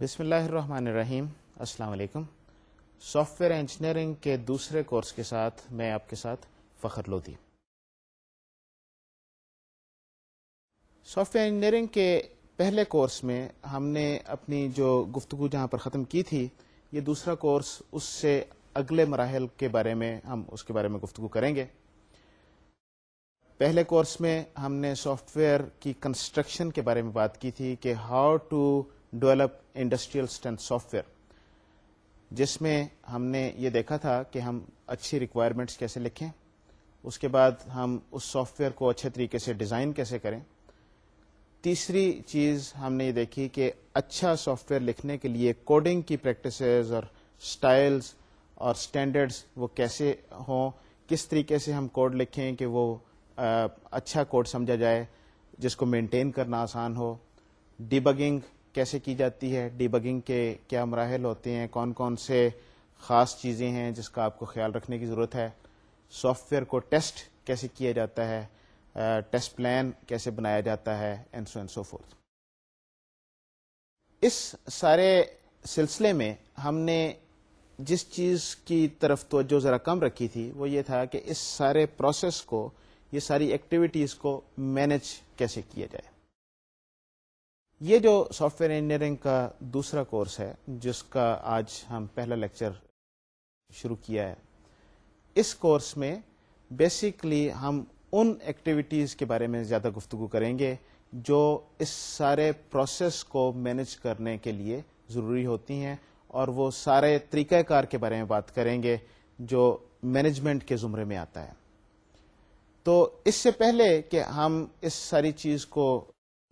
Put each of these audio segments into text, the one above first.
बिसमीम अस्सलाम software engineering के दूसरे कोर्स के साथ मैं आपके साथ फ़खर लोधी सॉफ्टवेयर इंजीनियरिंग के पहले कोर्स में हमने अपनी जो गुफ्तु जहाँ पर ख़त्म की थी ये दूसरा कोर्स उससे अगले मराहल के बारे में हम उसके बारे में गुफ्तु करेंगे पहले कोर्स में हमने सॉफ्टवेयर की कंस्ट्रक्शन के बारे में बात की थी कि how to develop industrial strength software जिसमें हमने ये देखा था कि हम अच्छी रिक्वायरमेंट्स कैसे लिखें उसके बाद हम उस सॉफ्टवेयर को अच्छे तरीके से डिज़ाइन कैसे करें तीसरी चीज़ हमने ये देखी कि अच्छा सॉफ्टवेयर लिखने के लिए कोडिंग की प्रैक्टिसेस और स्टाइल्स और स्टैंडर्ड्स वो कैसे हों किस तरीके से हम कोड लिखें कि वो आ, अच्छा कोड समझा जाए जिसको मेंटेन करना आसान हो डिबगिंग कैसे की जाती है डिबगिंग के क्या मराहल होते हैं कौन कौन से ख़ास चीज़ें हैं जिसका आपको ख्याल रखने की ज़रूरत है सॉफ्टवेयर को टेस्ट कैसे किया जाता है टेस्ट प्लान कैसे बनाया जाता है and so and so forth इस सारे सिलसिले में हमने जिस चीज़ की तरफ तोज्जो ज़रा कम रखी थी वो ये था कि इस सारे प्रोसेस को ये सारी एक्टिविटीज़ को मैनेज कैसे किया जाए ये जो सॉफ्टवेयर इंजीनियरिंग का दूसरा कोर्स है जिसका आज हम पहला लेक्चर शुरू किया है इस कोर्स में बेसिकली हम उन एक्टिविटीज़ के बारे में ज़्यादा गुफ्तु करेंगे जो इस सारे प्रोसेस को मैनेज करने के लिए ज़रूरी होती हैं और वो सारे तरीक़ाकार के बारे में बात करेंगे जो मैनेजमेंट के ज़ुमरे में आता है तो इससे पहले कि हम इस सारी चीज़ को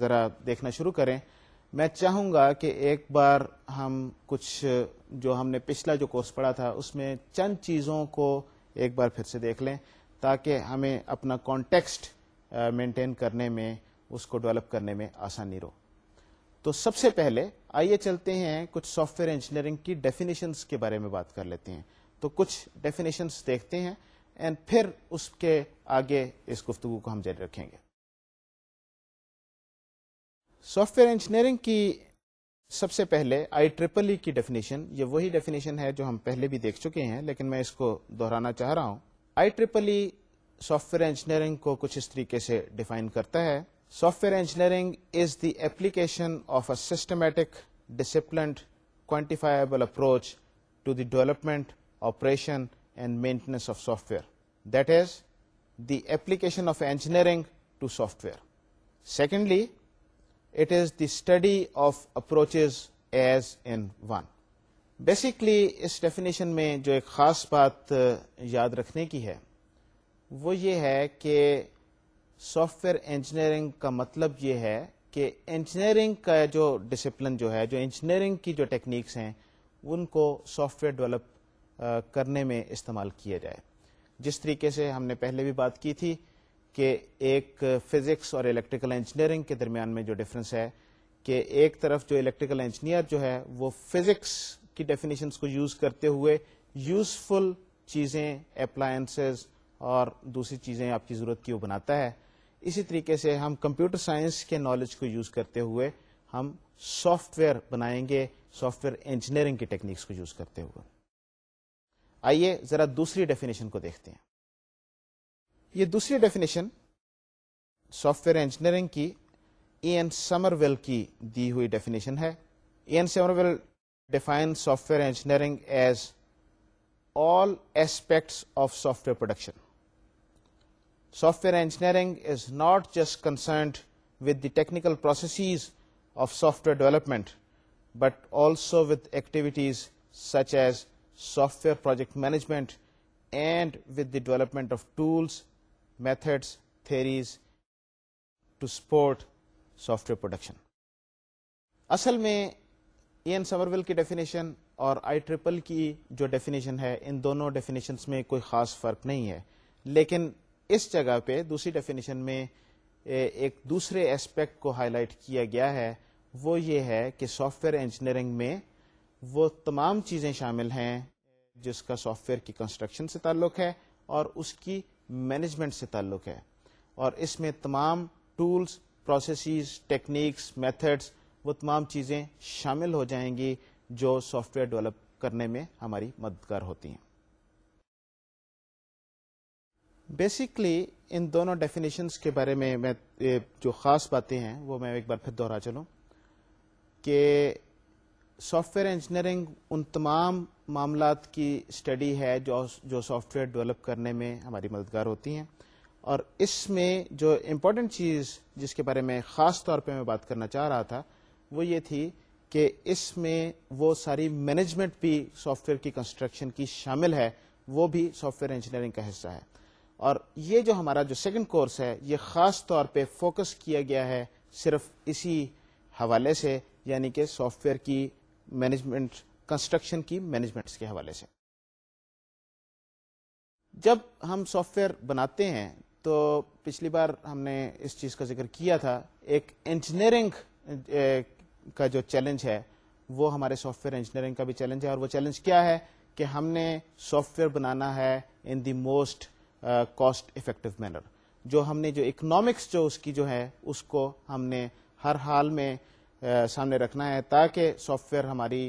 ज़रा देखना शुरू करें मैं चाहूँगा कि एक बार हम कुछ जो हमने पिछला जो कोर्स पढ़ा था उसमें चंद चीज़ों को एक बार फिर से देख लें ताकि हमें अपना कॉन्टेक्स्ट मेंटेन करने में उसको डेवलप करने में आसानी रहो तो सबसे पहले आइए चलते हैं कुछ सॉफ्टवेयर इंजीनियरिंग की डेफिनेशंस के बारे में बात कर लेते हैं तो कुछ डेफिनेशंस देखते हैं एंड फिर उसके आगे इस गुफ्तगु को हम जारी रखेंगे सॉफ्टवेयर इंजीनियरिंग की सबसे पहले आई ट्रिपल ई की डेफिनेशन ये वही डेफिनेशन है जो हम पहले भी देख चुके हैं लेकिन मैं इसको दोहराना चाह रहा हूं I triple E software engineering को कुछ इस तरीके से डिफाइन करता है software engineering is the application of a systematic discipline quantifiable approach to the development operation and maintenance of software that is the application of engineering to software. Secondly, it is the study of approaches as in one basically इस definition में जो एक ख़ास बात याद रखने की है वो ये है कि सॉफ्टवेयर इंजीनियरिंग का मतलब ये है कि इंजीनियरिंग का जो डिसिप्लिन जो है जो इंजीनियरिंग की जो टेक्निक्स हैं उनको सॉफ्टवेयर डेवलप करने में इस्तेमाल किया जाए जिस तरीके से हमने पहले भी बात की थी कि एक फिजिक्स और इलेक्ट्रिकल इंजीनियरिंग के दरमियान में जो डिफरेंस है कि एक तरफ जो इलेक्ट्रिकल इंजीनियर जो है वो फिजिक्स की डेफिनेशन को यूज करते हुए यूजफुल चीजें अप्लायंसेज और दूसरी चीजें आपकी जरूरत की वो बनाता है इसी तरीके से हम कंप्यूटर साइंस के नॉलेज को यूज करते हुए हम सॉफ्टवेयर बनाएंगे सॉफ्टवेयर इंजीनियरिंग की टेक्निक्स को यूज करते हुए आइए जरा दूसरी डेफिनेशन को देखते हैं ये दूसरी डेफिनेशन सॉफ्टवेयर इंजीनियरिंग की ए एन समरवेल की दी हुई डेफिनेशन है A N Somerville define software engineering as all aspects of software production. Software engineering is not just concerned with the technical processes of software development, but also with activities such as software project management and with the development of tools methods, theories to support software production. असल में A N Somerville की definition और I triple e की जो definition है इन दोनों definition में कोई खास फर्क नहीं है लेकिन इस जगह पे दूसरी डेफिनेशन में एक दूसरे एस्पेक्ट को हाईलाइट किया गया है वो ये है कि सॉफ्टवेयर इंजीनियरिंग में वो तमाम चीज़ें शामिल हैं जिसका सॉफ्टवेयर की कंस्ट्रक्शन से ताल्लुक है और उसकी मैनेजमेंट से ताल्लुक़ है और इसमें तमाम टूल्स प्रोसेस टेक्निक्स मेथड्स वो तमाम चीज़ें शामिल हो जाएंगी जो सॉफ्टवेयर डेवलप करने में हमारी मददगार होती हैं बेसिकली इन दोनों डेफिनेशंस के बारे में मैं जो ख़ास बातें हैं वो मैं एक बार फिर दोहरा चलूँ कि सॉफ्टवेयर इंजीनियरिंग उन तमाम मामला की स्टडी है जो जो सॉफ्टवेयर डेवलप करने में हमारी मददगार होती हैं और इसमें जो इम्पोर्टेंट चीज़ जिसके बारे में ख़ास तौर पे मैं बात करना चाह रहा था वो ये थी कि इसमें वो सारी मैनेजमेंट भी सॉफ्टवेयर की कंस्ट्रक्शन की शामिल है वो भी सॉफ्टवेयर इंजीनियरिंग का हिस्सा है और ये जो हमारा जो सेकंड कोर्स है ये ख़ास तौर पे फोकस किया गया है सिर्फ इसी हवाले से यानी कि सॉफ्टवेयर की मैनेजमेंट कंस्ट्रक्शन की मैनेजमेंट्स के हवाले से जब हम सॉफ्टवेयर बनाते हैं तो पिछली बार हमने इस चीज़ का जिक्र किया था एक इंजीनियरिंग का जो चैलेंज है वो हमारे सॉफ्टवेयर इंजीनियरिंग का भी चैलेंज है और वो चैलेंज क्या है कि हमने सॉफ्टवेयर बनाना है in the most cost effective manner जो हमने जो इकोनॉमिक्स जो उसकी जो है उसको हमने हर हाल में uh, सामने रखना है ताकि सॉफ्टवेयर हमारी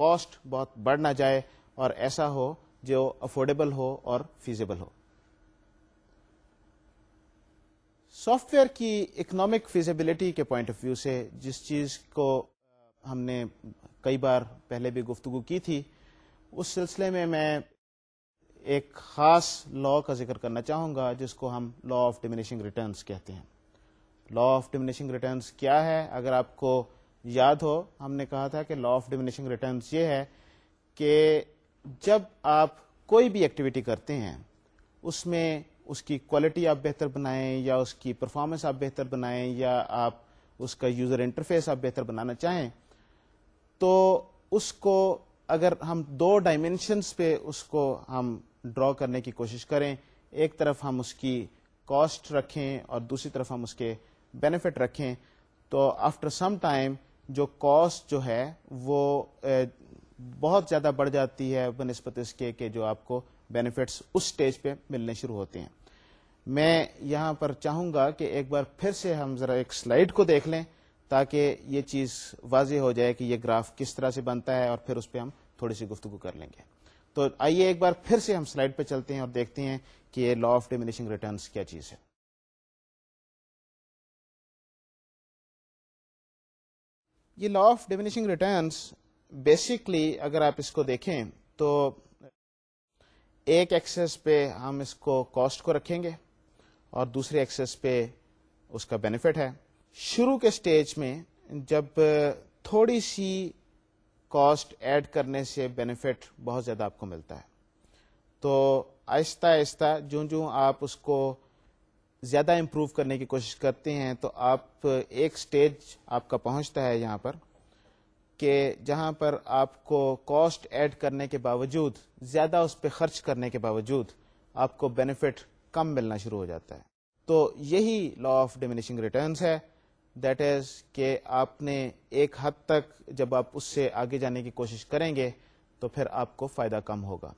कॉस्ट बहुत बढ़ ना जाए और ऐसा हो जो अफोर्डेबल हो और फिजिबल हो सॉफ्टवेयर की इकोनॉमिक फिजिबिलिटी के पॉइंट ऑफ व्यू से जिस चीज़ को हमने कई बार पहले भी गुफ्तगु की थी उस सिलसिले में मैं एक ख़ास लॉ का जिक्र करना चाहूँगा जिसको हम लॉ ऑफ डिमिनिशिंग रिटर्न्स कहते हैं लॉ ऑफ डिमिनिशिंग रिटर्न्स क्या है अगर आपको याद हो हमने कहा था कि लॉ ऑफ डिमिनिशिंग रिटर्न ये है कि जब आप कोई भी एक्टिविटी करते हैं उसमें उसकी क्वालिटी आप बेहतर बनाएं या उसकी परफॉर्मेंस आप बेहतर बनाएं या आप उसका यूजर इंटरफेस आप बेहतर बनाना चाहें तो उसको अगर हम दो डायमेंशंस पे उसको हम ड्रॉ करने की कोशिश करें एक तरफ हम उसकी कॉस्ट रखें और दूसरी तरफ हम उसके बेनिफिट रखें तो आफ्टर सम टाइम जो कॉस्ट जो है वो बहुत ज़्यादा बढ़ जाती है बनस्पत इसके के जो आपको बेनिफिट्स उस स्टेज पे मिलने शुरू होते हैं मैं यहाँ पर चाहूँगा कि एक बार फिर से हम ज़रा एक स्लाइड को देख लें ताकि ये चीज़ वाज हो जाए कि ये ग्राफ किस तरह से बनता है और फिर उस पर हम थोड़ी सी गुफ्तु कर लेंगे तो आइए एक बार फिर से हम स्लाइड पर चलते हैं और देखते हैं कि ये लॉ ऑफ डिमिनिशिंग रिटर्न क्या चीज़ है ये law of diminishing returns basically अगर आप इसको देखें तो एक एक्सेस पे हम इसको कॉस्ट को रखेंगे और दूसरे एक्सेस पे उसका बेनिफिट है शुरू के स्टेज में जब थोड़ी सी कॉस्ट ऐड करने से बेनिफिट बहुत ज़्यादा आपको मिलता है तो आहिस्ता आहिस्ता जो जो आप उसको ज़्यादा इम्प्रूव करने की कोशिश करते हैं तो आप एक स्टेज आपका पहुंचता है यहाँ पर कि जहाँ पर आपको कॉस्ट ऐड करने के बावजूद ज़्यादा उस पर खर्च करने के बावजूद आपको बेनिफिट कम मिलना शुरू हो जाता है तो यही लॉ ऑफ डिमिनिशिंग रिटर्न है दैट इज़ कि आपने एक हद तक जब आप उससे आगे जाने की कोशिश करेंगे तो फिर आपको फ़ायदा कम होगा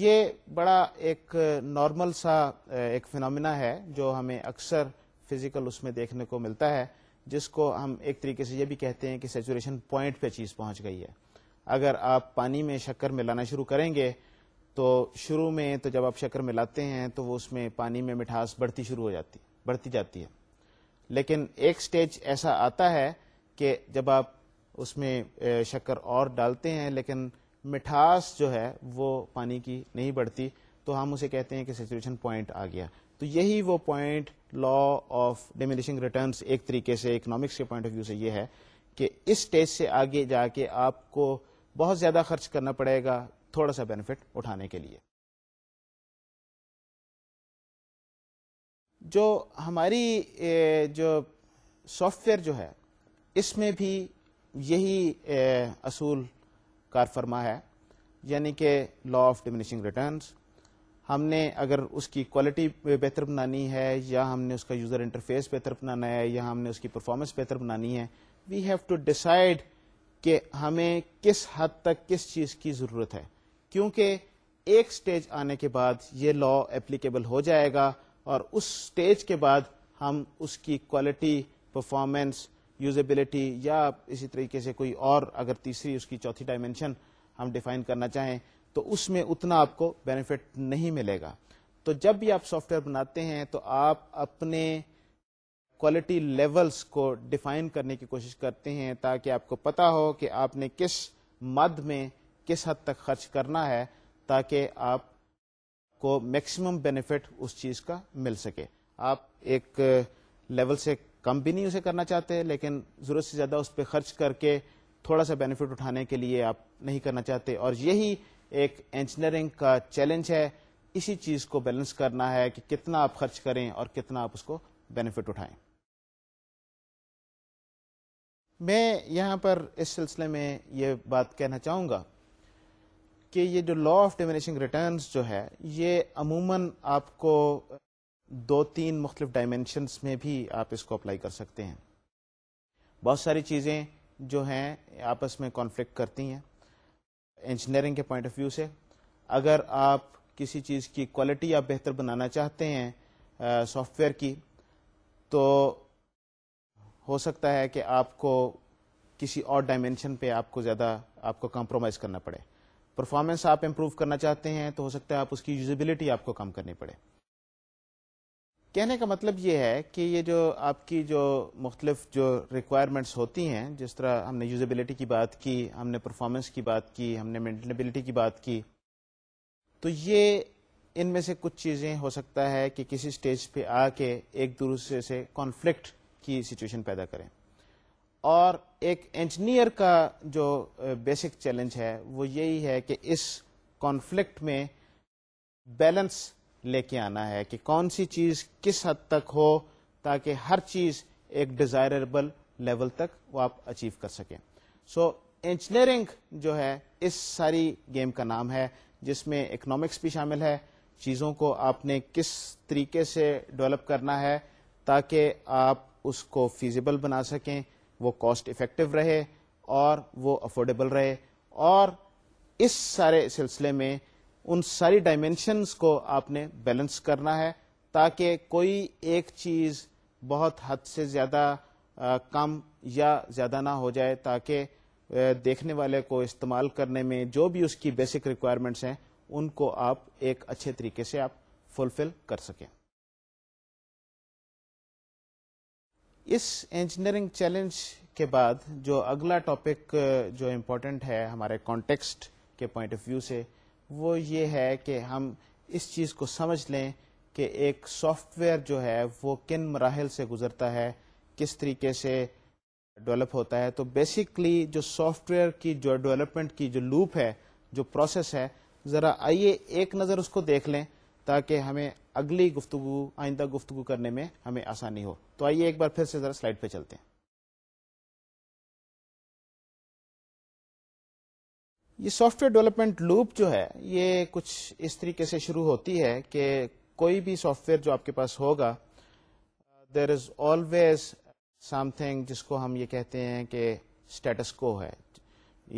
ये बड़ा एक नॉर्मल सा एक फिनोमिना है जो हमें अक्सर फिजिकल उसमें देखने को मिलता है जिसको हम एक तरीके से ये भी कहते हैं कि सेचुरेशन पॉइंट पे चीज़ पहुंच गई है अगर आप पानी में शक्कर मिलाना शुरू करेंगे तो शुरू में तो जब आप शक्कर मिलाते हैं तो वो उसमें पानी में मिठास बढ़ती शुरू हो जाती बढ़ती जाती है लेकिन एक स्टेज ऐसा आता है कि जब आप उसमें शक्कर और डालते हैं लेकिन मिठास जो है वो पानी की नहीं बढ़ती तो हम उसे कहते हैं कि सेचुरेशन पॉइंट आ गया तो यही वो point law of diminishing return एक तरीके से इकोनॉमिक्स के पॉइंट ऑफ व्यू से ये है कि इस स्टेज से आगे जाके आपको बहुत ज्यादा खर्च करना पड़ेगा थोड़ा सा बेनिफिट उठाने के लिए जो हमारी जो सॉफ्टवेयर जो है इसमें भी यही असूल कार फरमा है यानी कि लॉ ऑफ डिमिनिशिंग रिटर्न हमने अगर उसकी क्वालिटी बेहतर बनानी है या हमने उसका यूजर इंटरफेस बेहतर बनाना है या हमने उसकी परफॉर्मेंस बेहतर बनानी है वी हैव टू डिसाइड कि हमें किस हद तक किस चीज़ की ज़रूरत है क्योंकि एक स्टेज आने के बाद ये लॉ एप्लीकेबल हो जाएगा और उस स्टेज के बाद हम उसकी क्वालिटी परफॉर्मेंस यूजेबिलिटी या इसी तरीके से कोई और अगर तीसरी उसकी चौथी डायमेंशन हम डिफाइन करना चाहें तो उसमें उतना आपको बेनिफिट नहीं मिलेगा तो जब भी आप सॉफ्टवेयर बनाते हैं तो आप अपने क्वालिटी लेवल्स को डिफाइन करने की कोशिश करते हैं ताकि आपको पता हो कि आपने किस मद में किस हद तक खर्च करना है ताकि आपको मैक्सिमम बेनिफिट उस चीज़ का मिल सके आप एक लेवल से कम भी नहीं उसे करना चाहते लेकिन जरूरत से ज्यादा उस पर खर्च करके थोड़ा सा बेनिफिट उठाने के लिए आप नहीं करना चाहते और यही एक इंजीनियरिंग का चैलेंज है इसी चीज को बैलेंस करना है कि कितना आप खर्च करें और कितना आप उसको बेनिफिट उठाएं मैं यहाँ पर इस सिलसिले में ये बात कहना चाहूंगा कि ये जो लॉ ऑफ डिमिनिशिंग रिटर्न्स जो है ये अमूमन आपको दो तीन मुख्तफ डायमेंशनस में भी आप इसको अप्लाई कर सकते हैं बहुत सारी चीज़ें जो हैं आपस में कॉन्फ्लिक्ट करती हैं इंजीनियरिंग के पॉइंट ऑफ व्यू से अगर आप किसी चीज़ की क्वालिटी आप बेहतर बनाना चाहते हैं सॉफ्टवेयर की तो हो सकता है कि आपको किसी और डायमेंशन पे आपको ज़्यादा आपको कॉम्प्रोमाइज़ करना पड़े परफॉर्मेंस आप इम्प्रूव करना चाहते हैं तो हो सकता है आप उसकी यूजिबिलिटी आपको कम करनी पड़े कहने का मतलब ये है कि ये जो आपकी जो मुख्तलिफ जो रिक्वायरमेंट्स होती हैं जिस तरह हमने यूजबिलिटी की बात की हमने परफॉर्मेंस की बात की हमने मेंटेनेबिलिटी की बात की तो ये इनमें से कुछ चीज़ें हो सकता है कि किसी स्टेज पे आके एक दूसरे से कॉन्फ्लिक्ट की सिचुएशन पैदा करें और एक इंजीनियर का जो बेसिक चैलेंज है वो यही है कि इस कॉन्फ्लिक्ट में बैलेंस लेके आना है कि कौन सी चीज़ किस हद तक हो ताकि हर चीज़ एक डिज़ायरेबल लेवल तक वो आप अचीव कर सकें सो इंजीनियरिंग जो है इस सारी गेम का नाम है जिसमें इकोनॉमिक्स भी शामिल है चीज़ों को आपने किस तरीके से डेवलप करना है ताकि आप उसको फिजिबल बना सकें वो कॉस्ट इफेक्टिव रहे और वो अफोर्डेबल रहे और इस सारे सिलसिले में उन सारी डायमेंशंस को आपने बैलेंस करना है ताकि कोई एक चीज़ बहुत हद से ज़्यादा कम या ज़्यादा ना हो जाए ताकि देखने वाले को इस्तेमाल करने में जो भी उसकी बेसिक रिक्वायरमेंट्स हैं उनको आप एक अच्छे तरीके से आप फुलफिल कर सकें इस इंजीनियरिंग चैलेंज के बाद जो अगला टॉपिक जो इम्पोर्टेंट है हमारे कॉन्टेक्स्ट के पॉइंट ऑफ व्यू से वो ये है कि हम इस चीज़ को समझ लें कि एक सॉफ्टवेयर जो है वो किन मराहल से गुजरता है किस तरीके से डेवलप होता है तो बेसिकली जो सॉफ्टवेयर की जो डेवलपमेंट की जो लूप है जो प्रोसेस है ज़रा आइए एक नज़र उसको देख लें ताकि हमें अगली गुफ्तु आइंदा गुफ्तु करने में हमें आसानी हो तो आइए एक बार फिर से ज़रा स्लाइड पे चलते हैं ये सॉफ्टवेयर डेवलपमेंट लूप जो है ये कुछ इस तरीके से शुरू होती है कि कोई भी सॉफ्टवेयर जो आपके पास होगा देर इज ऑलवेज समथिंग जिसको हम ये कहते हैं कि स्टेटस को है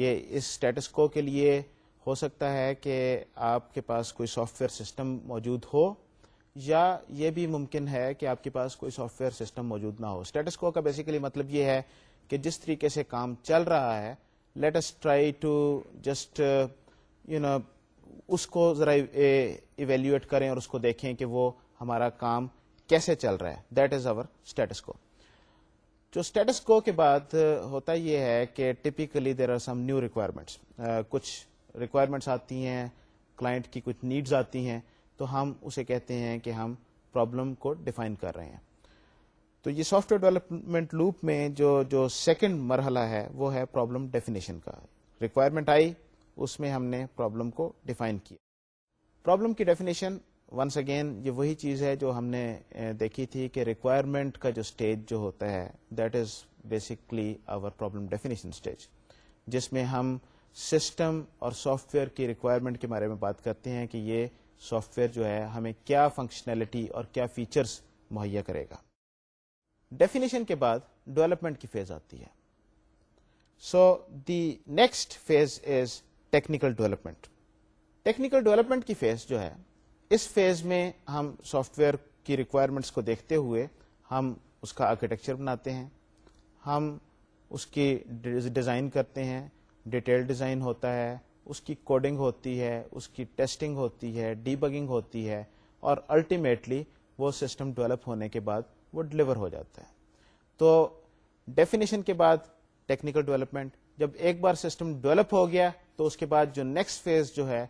ये इस स्टेटस को के लिए हो सकता है कि आपके पास कोई सॉफ्टवेयर सिस्टम मौजूद हो या ये भी मुमकिन है कि आपके पास कोई सॉफ्टवेयर सिस्टम मौजूद ना हो स्टेटस को का बेसिकली मतलब ये है कि जिस तरीके से काम चल रहा है let us try to just uh, you know उसको ज़रा इवेल्यूएट करें और उसको देखें कि वो हमारा काम कैसे चल रहा है दैट इज आवर स्टेटस को जो स्टेटस को के बाद uh, होता यह है कि typically there are some new requirements कुछ रिक्वायरमेंट्स आती हैं क्लाइंट की कुछ नीड्स आती हैं तो हम उसे कहते हैं कि हम प्रॉब्लम को डिफाइन कर रहे हैं तो ये सॉफ्टवेयर डेवलपमेंट लूप में जो जो सेकंड मरहला है वो है प्रॉब्लम डेफिनेशन का रिक्वायरमेंट आई उसमें हमने प्रॉब्लम को डिफाइन किया प्रॉब्लम की डेफिनेशन वंस अगेन ये वही चीज है जो हमने देखी थी कि रिक्वायरमेंट का जो स्टेज जो होता है that is basically our problem definition stage जिसमें हम सिस्टम और सॉफ्टवेयर की रिक्वायरमेंट के बारे में बात करते हैं कि ये सॉफ्टवेयर जो है हमें क्या फंक्शनैलिटी और क्या फीचर्स मुहैया करेगा डेफिनेशन के बाद डेवलपमेंट की फेज आती है so the next phase is technical development technical development की फेज जो है इस फेज में हम सॉफ्टवेयर की रिक्वायरमेंट्स को देखते हुए हम उसका आर्किटेक्चर बनाते हैं हम उसकी डिज़ाइन करते हैं डिटेल डिज़ाइन होता है उसकी कोडिंग होती है उसकी टेस्टिंग होती है डीबगिंग होती है और अल्टीमेटली वो सिस्टम डेवलप होने के बाद वो डिलीवर हो जाता है तो डेफिनेशन के बाद टेक्निकल डेवलपमेंट जब एक बार सिस्टम डेवलप हो गया तो उसके बाद जो नेक्स्ट फेज जो है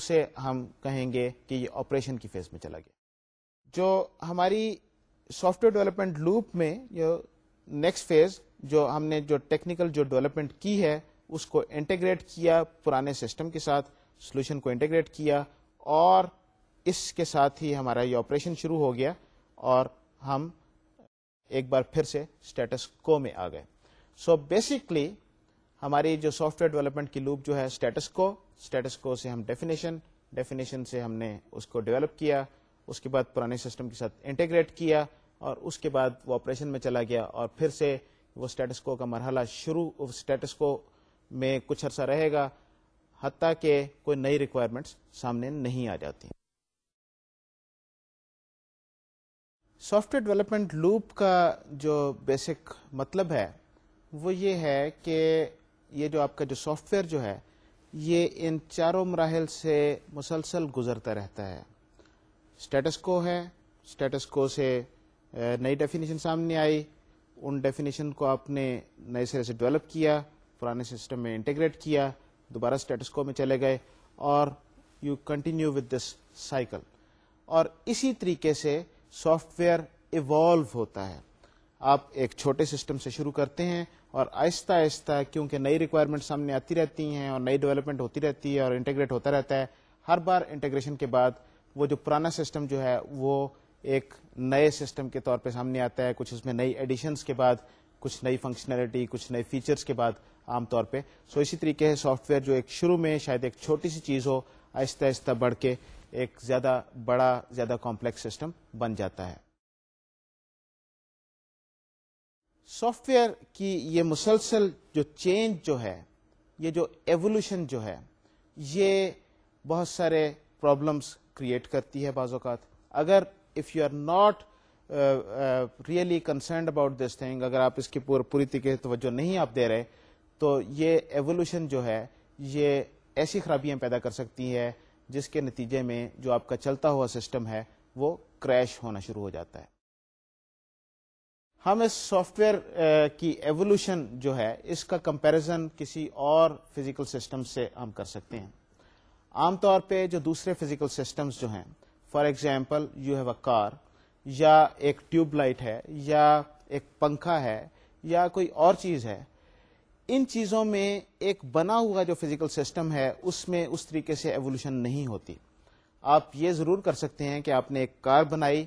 उसे हम कहेंगे कि ये ऑपरेशन की फेज में चला गया जो हमारी सॉफ्टवेयर डेवलपमेंट लूप में जो नेक्स्ट फेज जो हमने जो टेक्निकल जो डेवलपमेंट की है उसको इंटीग्रेट किया पुराने सिस्टम के साथ सॉल्यूशन को इंटीग्रेट किया और इसके साथ ही हमारा ये ऑपरेशन शुरू हो गया और हम एक बार फिर से स्टेटस को में आ गए सो बेसिकली हमारी जो सॉफ्टवेयर डेवलपमेंट की लूप जो है स्टेटस को स्टेटस को से हम डेफिनेशन डेफिनेशन से हमने उसको डेवलप किया उसके बाद पुराने सिस्टम के साथ इंटेग्रेट किया और उसके बाद वो ऑपरेशन में चला गया और फिर से वो स्टेटस को का मरहला शुरू स्टेटस को में कुछ अरसा रहेगा हती के कोई नई रिक्वायरमेंट्स सामने नहीं आ जाती सॉफ्टवेयर डेवलपमेंट लूप का जो बेसिक मतलब है वो ये है कि ये जो आपका जो सॉफ्टवेयर जो है ये इन चारों मराहल से मुसलसल गुजरता रहता है स्टेटस को है स्टेटस को से नई डेफिनेशन सामने आई उन डेफिनेशन को आपने नए सिरे से डेवलप किया पुराने सिस्टम में इंटीग्रेट किया दोबारा स्टेटस को में चले गए और you continue with this cycle और इसी तरीके से सॉफ्टवेयर इवॉल्व होता है आप एक छोटे सिस्टम से शुरू करते हैं और आहिस्ता आहिस्ता क्योंकि नई रिक्वायरमेंट सामने आती रहती हैं और नई डेवलपमेंट होती रहती है और इंटीग्रेट होता रहता है हर बार इंटीग्रेशन के बाद वो जो पुराना सिस्टम जो है वो एक नए सिस्टम के तौर पे सामने आता है कुछ उसमें नई एडिशंस के बाद कुछ नई फंक्शनैलिटी कुछ नए फीचर्स के बाद आमतौर पे सो इसी तरीके से सॉफ्टवेयर जो एक शुरू में शायद एक छोटी सी चीज़ हो आहिस्ता आहिस्ता बढ़ के एक ज़्यादा बड़ा ज़्यादा कॉम्प्लेक्स सिस्टम बन जाता है सॉफ्टवेयर की ये मुसलसल जो चेंज जो है ये जो एवोल्यूशन जो है ये बहुत सारे प्रॉब्लम्स क्रिएट करती है बाज़ात अगर if you are not really concern about this thing अगर आप इसकी पूर, पूरी तरीके से तवज्जो नहीं आप दे रहे तो ये एवोल्यूशन जो है ये ऐसी खराबियां पैदा कर सकती है जिसके नतीजे में जो आपका चलता हुआ सिस्टम है वो क्रैश होना शुरू हो जाता है हम इस सॉफ्टवेयर की एवोल्यूशन जो है इसका कंपैरिजन किसी और फिजिकल सिस्टम से हम कर सकते हैं आमतौर पे जो दूसरे फिजिकल सिस्टम्स जो हैं for example you have a car या एक ट्यूबलाइट है या एक पंखा है या कोई और चीज़ है इन चीज़ों में एक बना हुआ जो फिजिकल सिस्टम है उसमें उस तरीके से एवोल्यूशन नहीं होती आप ये ज़रूर कर सकते हैं कि आपने एक कार बनाई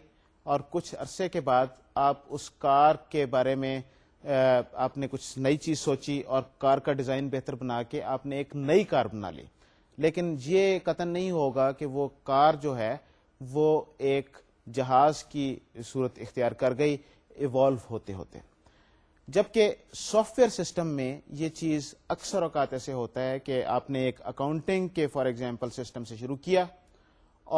और कुछ अरसे के बाद आप उस कार के बारे में आपने कुछ नई चीज़ सोची और कार का डिज़ाइन बेहतर बना के आपने एक नई कार बना ली लेकिन ये कतन नहीं होगा कि वो कार जो है वो एक जहाज़ की सूरत इख्तियार कर गई इवॉल्व होते होते जबकि सॉफ्टवेयर सिस्टम में ये चीज़ अक्सर अवकात ऐसे होता है कि आपने एक अकाउंटिंग के फॉर एग्जांपल सिस्टम से शुरू किया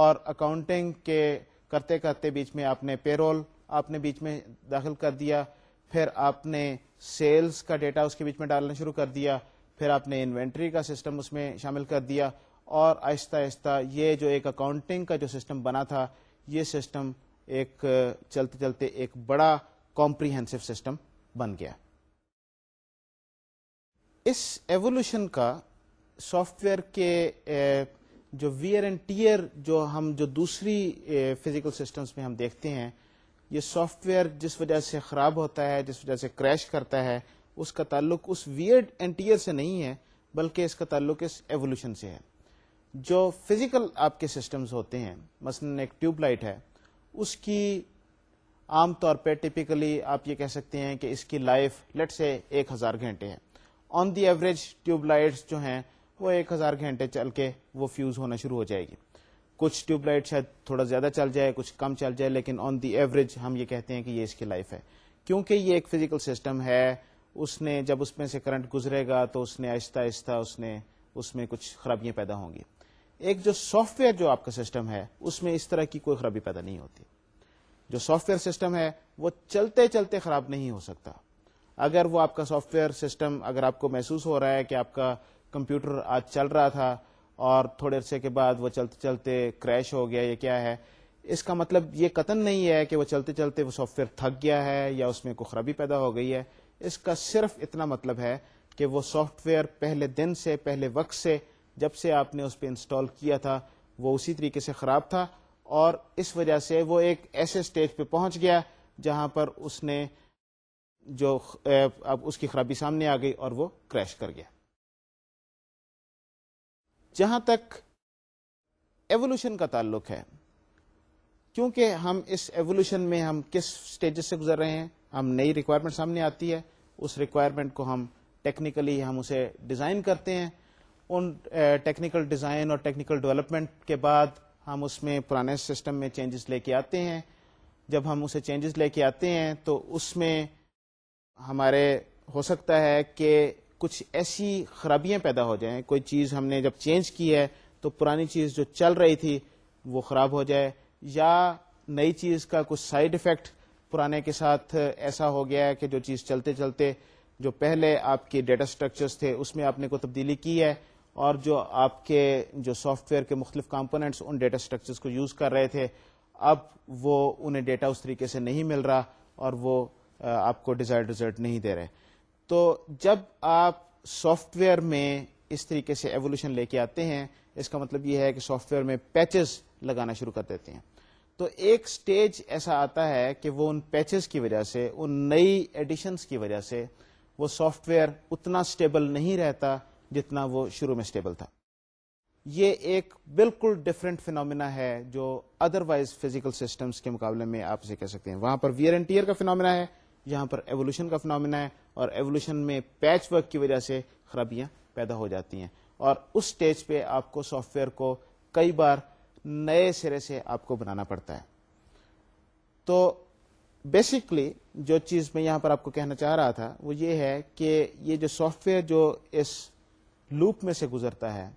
और अकाउंटिंग के करते करते बीच में आपने पेरोल आपने बीच में दाखिल कर दिया फिर आपने सेल्स का डेटा उसके बीच में डालना शुरू कर दिया फिर आपने इन्वेंट्री का सिस्टम उसमें शामिल कर दिया और आहिस्ता आहिस्ता ये जो एक अकाउंटिंग का जो सिस्टम बना था ये सिस्टम एक चलते चलते एक बड़ा कॉम्प्रिहेंसिव सिस्टम बन गया इस एवोल्यूशन का सॉफ्टवेयर के जो वीयर एंड टीयर जो हम जो दूसरी फिजिकल सिस्टम्स में हम देखते हैं ये सॉफ्टवेयर जिस वजह से खराब होता है जिस वजह से क्रैश करता है उसका ताल्लुक उस वियर एंड टीयर से नहीं है बल्कि इसका ताल्लुक इस एवोल्यूशन से है जो फिजिकल आपके सिस्टम्स होते हैं मसलन एक ट्यूबलाइट है उसकी आमतौर पर टिपिकली आप ये कह सकते हैं कि इसकी लाइफ लेट से एक हजार घंटे है ऑन दी एवरेज ट्यूबलाइट्स जो हैं वो एक हजार घंटे चल के वो फ्यूज होना शुरू हो जाएगी कुछ ट्यूबलाइट शायद थोड़ा ज्यादा चल जाए कुछ कम चल जाए लेकिन ऑन दी एवरेज हम ये कहते हैं कि ये इसकी लाइफ है क्योंकि ये एक फिजिकल सिस्टम है उसने जब उसमें से करंट गुजरेगा तो उसने आहिस्ता आहिस्ता उसने उसमें कुछ खराबियां पैदा होंगी एक जो सॉफ्टवेयर जो आपका सिस्टम है उसमें इस तरह की कोई खराबी पैदा नहीं होती जो सॉफ्टवेयर सिस्टम है वो चलते चलते खराब नहीं हो सकता अगर वो आपका सॉफ्टवेयर सिस्टम अगर आपको महसूस हो रहा है कि आपका कंप्यूटर आज चल रहा था और थोड़े अरसे के बाद वो चलते चलते क्रैश हो गया ये क्या है इसका मतलब ये कतन नहीं है कि वो चलते चलते वो सॉफ्टवेयर थक गया है या उसमें कोई खराबी पैदा हो गई है इसका सिर्फ इतना मतलब है कि वो सॉफ्टवेयर पहले दिन से पहले वक्त से जब से आपने उस पर इंस्टॉल किया था वो उसी तरीके से खराब था और इस वजह से वो एक ऐसे स्टेज पे पहुंच गया जहां पर उसने जो अब उसकी खराबी सामने आ गई और वो क्रैश कर गया जहां तक एवोल्यूशन का ताल्लुक है क्योंकि हम इस एवोल्यूशन में हम किस स्टेजेस से गुजर रहे हैं हम नई रिक्वायरमेंट सामने आती है उस रिक्वायरमेंट को हम टेक्निकली हम उसे डिज़ाइन करते हैं उन टेक्निकल डिज़ाइन और टेक्निकल डेवलपमेंट के बाद हम उसमें पुराने सिस्टम में चेंजेस लेके आते हैं जब हम उसे चेंजेस लेके आते हैं तो उसमें हमारे हो सकता है कि कुछ ऐसी खराबियां पैदा हो जाएं कोई चीज़ हमने जब चेंज की है तो पुरानी चीज़ जो चल रही थी वो ख़राब हो जाए या नई चीज़ का कुछ साइड इफ़ेक्ट पुराने के साथ ऐसा हो गया है कि जो चीज़ चलते चलते जो पहले आपके डेटा स्ट्रक्चर्स थे उसमें आपने को तब्दीली की है और जो आपके जो सॉफ्टवेयर के मुख्तलिफ कंपोनेंट्स उन डेटा स्ट्रक्चर्स को यूज कर रहे थे अब वो उन्हें डेटा उस तरीके से नहीं मिल रहा और वो आपको डिजायर्ड रिजल्ट नहीं दे रहे तो जब आप सॉफ्टवेयर में इस तरीके से एवोल्यूशन लेके आते हैं इसका मतलब यह है कि सॉफ्टवेयर में पैचेस लगाना शुरू कर देते हैं तो एक स्टेज ऐसा आता है कि वो उन पैचेस की वजह से उन नई एडिशंस की वजह से वो सॉफ्टवेयर उतना स्टेबल नहीं रहता जितना वो शुरू में स्टेबल था ये एक बिल्कुल डिफरेंट फिनोमिना है जो अदरवाइज फिजिकल सिस्टम्स के मुकाबले में आप इसे कह सकते हैं वहां पर वियर एंड टीयर का फिनोमिना है यहां पर एवोल्यूशन का फिनोमिना है और एवोल्यूशन में पैच वर्क की वजह से खराबियां पैदा हो जाती हैं और उस स्टेज पे आपको सॉफ्टवेयर को कई बार नए सिरे से आपको बनाना पड़ता है तो बेसिकली जो चीज मैं यहां पर आपको कहना चाह रहा था वो ये है कि ये जो सॉफ्टवेयर जो इस लूप में से गुजरता है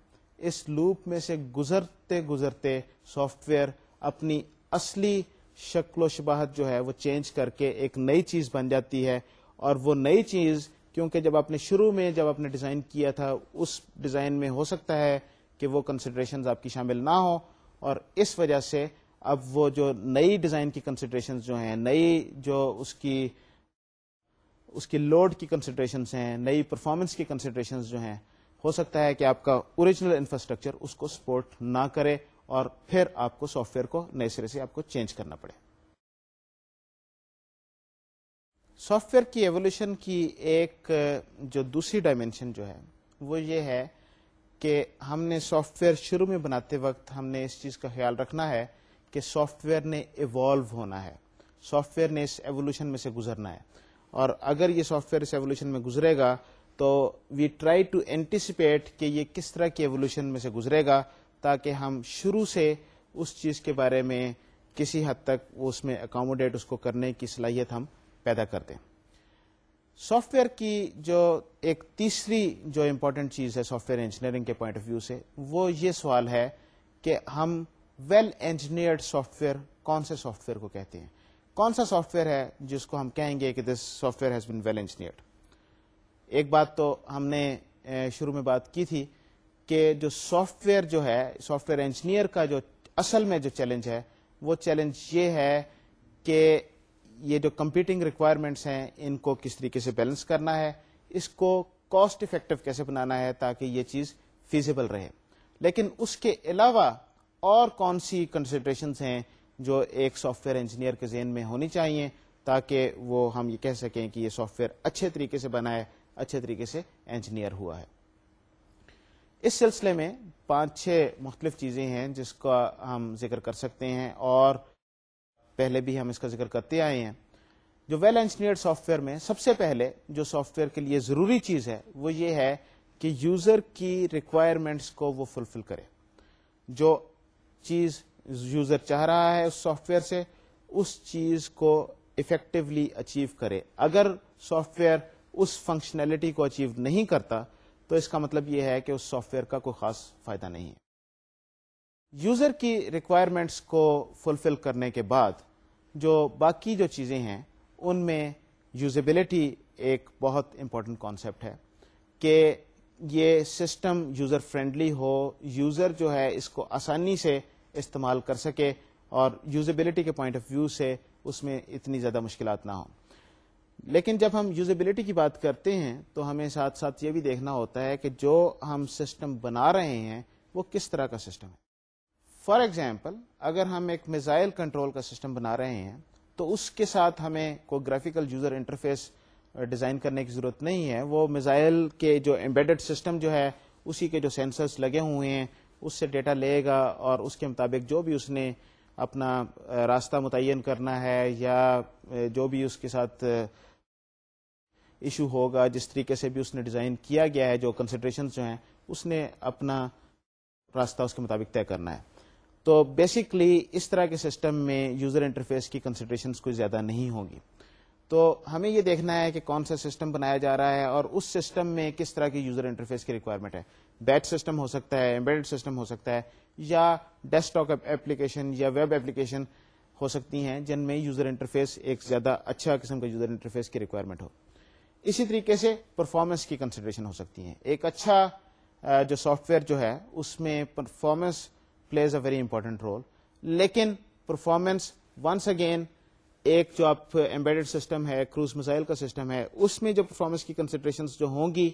इस लूप में से गुजरते गुजरते सॉफ्टवेयर अपनी असली शक्लो शबाहत जो है वो चेंज करके एक नई चीज बन जाती है और वो नई चीज क्योंकि जब आपने शुरू में जब आपने डिजाइन किया था उस डिजाइन में हो सकता है कि वो कंसिडरेशन आपकी शामिल ना हो और इस वजह से अब वो जो नई डिजाइन की कंसिडरेशन जो हैं नई जो उसकी उसकी लोड की कंसिडरेशन हैं नई परफॉर्मेंस की कंसिडरेशन जो हैं हो सकता है कि आपका ओरिजिनल इंफ्रास्ट्रक्चर उसको सपोर्ट ना करे और फिर आपको सॉफ्टवेयर को नए सिरे से आपको चेंज करना पड़े सॉफ्टवेयर की एवोल्यूशन की एक जो दूसरी डायमेंशन जो है वो ये है कि हमने सॉफ्टवेयर शुरू में बनाते वक्त हमने इस चीज़ का ख्याल रखना है कि सॉफ्टवेयर ने इवॉल्व होना है सॉफ्टवेयर ने इस एवोल्यूशन में से गुजरना है और अगर ये सॉफ्टवेयर इस एवोल्यूशन में गुजरेगा तो वी ट्राई टू एंटिसिपेट कि ये किस तरह के एवोल्यूशन में से गुजरेगा ताकि हम शुरू से उस चीज़ के बारे में किसी हद तक उसमें अकोमोडेट उसको करने की सलाहियत हम पैदा कर दें सॉफ्टवेयर की जो एक तीसरी जो इम्पोर्टेंट चीज़ है सॉफ्टवेयर इंजीनियरिंग के पॉइंट ऑफ व्यू से वो ये सवाल है कि हम वेल इंजीनियर्ड सॉफ्टवेयर कौन से सॉफ्टवेयर को कहते हैं कौन सा सॉफ्टवेयर है जिसको हम कहेंगे कि this software has been well engineered एक बात तो हमने शुरू में बात की थी कि जो सॉफ्टवेयर जो है सॉफ्टवेयर इंजीनियर का जो असल में जो चैलेंज है वो चैलेंज ये है कि ये जो कंप्यूटिंग रिक्वायरमेंट्स हैं इनको किस तरीके से बैलेंस करना है इसको कॉस्ट इफेक्टिव कैसे बनाना है ताकि ये चीज़ फिजिबल रहे लेकिन उसके अलावा और कौन सी कंसिड्रेशन हैं जो एक सॉफ्टवेयर इंजीनियर के जेन में होनी चाहिए ताकि वो हम ये कह सकें कि ये सॉफ्टवेयर अच्छे तरीके से बना है अच्छे तरीके से इंजीनियर हुआ है इस सिलसिले में पांच छह मुख्तलिफ चीज़ें हैं जिसका हम जिक्र कर सकते हैं और पहले भी हम इसका जिक्र करते आए हैं जो वेल इंजीनियर सॉफ्टवेयर में सबसे पहले जो सॉफ्टवेयर के लिए ज़रूरी चीज़ है वो ये है कि यूज़र की रिक्वायरमेंट्स को वो फुलफिल करे जो चीज़ यूज़र चाह रहा है उस सॉफ्टवेयर से उस चीज़ को इफेक्टिवली अचीव करे अगर सॉफ्टवेयर उस फंक्शनैलिटी को अचीव नहीं करता तो इसका मतलब यह है कि उस सॉफ्टवेयर का कोई खास फायदा नहीं है यूजर की रिक्वायरमेंट्स को फुलफिल करने के बाद जो बाकी जो चीजें हैं उनमें यूजेबिलिटी एक बहुत इंपॉर्टेंट कॉन्सेप्ट है कि ये सिस्टम यूजर फ्रेंडली हो यूजर जो है इसको आसानी से इस्तेमाल कर सके और यूजेबिलिटी के पॉइंट ऑफ व्यू से उसमें इतनी ज्यादा मुश्किल ना हो लेकिन जब हम यूजेबिलिटी की बात करते हैं तो हमें साथ साथ ये भी देखना होता है कि जो हम सिस्टम बना रहे हैं वो किस तरह का सिस्टम है फॉर एग्जाम्पल अगर हम एक मिज़ाइल कंट्रोल का सिस्टम बना रहे हैं तो उसके साथ हमें कोई ग्राफिकल यूजर इंटरफेस डिजाइन करने की जरूरत नहीं है वो मिज़ाइल के जो एम्बेडेड सिस्टम जो है उसी के जो सेंसर्स लगे हुए हैं उससे डेटा लेगा और उसके मुताबिक जो भी उसने अपना रास्ता मुतन करना है या जो भी उसके साथ इशू होगा जिस तरीके से भी उसने डिज़ाइन किया गया है जो कंसिड्रेशन जो हैं उसने अपना रास्ता उसके मुताबिक तय करना है तो बेसिकली इस तरह के सिस्टम में यूज़र इंटरफेस की कंसिड्रेशन कोई ज़्यादा नहीं होगी तो हमें ये देखना है कि कौन सा सिस्टम बनाया जा रहा है और उस सिस्टम में किस तरह की यूज़र इंटरफेस की रिक्वायरमेंट है बैच सिस्टम हो सकता है एम्बेडेड सिस्टम हो सकता है या डेस्कटॉप एप्लीकेशन या वेब एप्लीकेशन हो सकती हैं जिनमें यूज़र इंटरफेस एक ज़्यादा अच्छा किस्म का यूज़र इंटरफेस की रिक्वायरमेंट हो इसी तरीके से परफॉर्मेंस की कंसिडरेशन हो सकती है एक अच्छा जो सॉफ्टवेयर जो है उसमें performance plays a very important role लेकिन परफॉर्मेंस वंस अगेन एक जो आप एम्बेडेड सिस्टम है क्रूज मिसाइल का सिस्टम है उसमें जो परफॉर्मेंस की कंसिडरेशन जो होंगी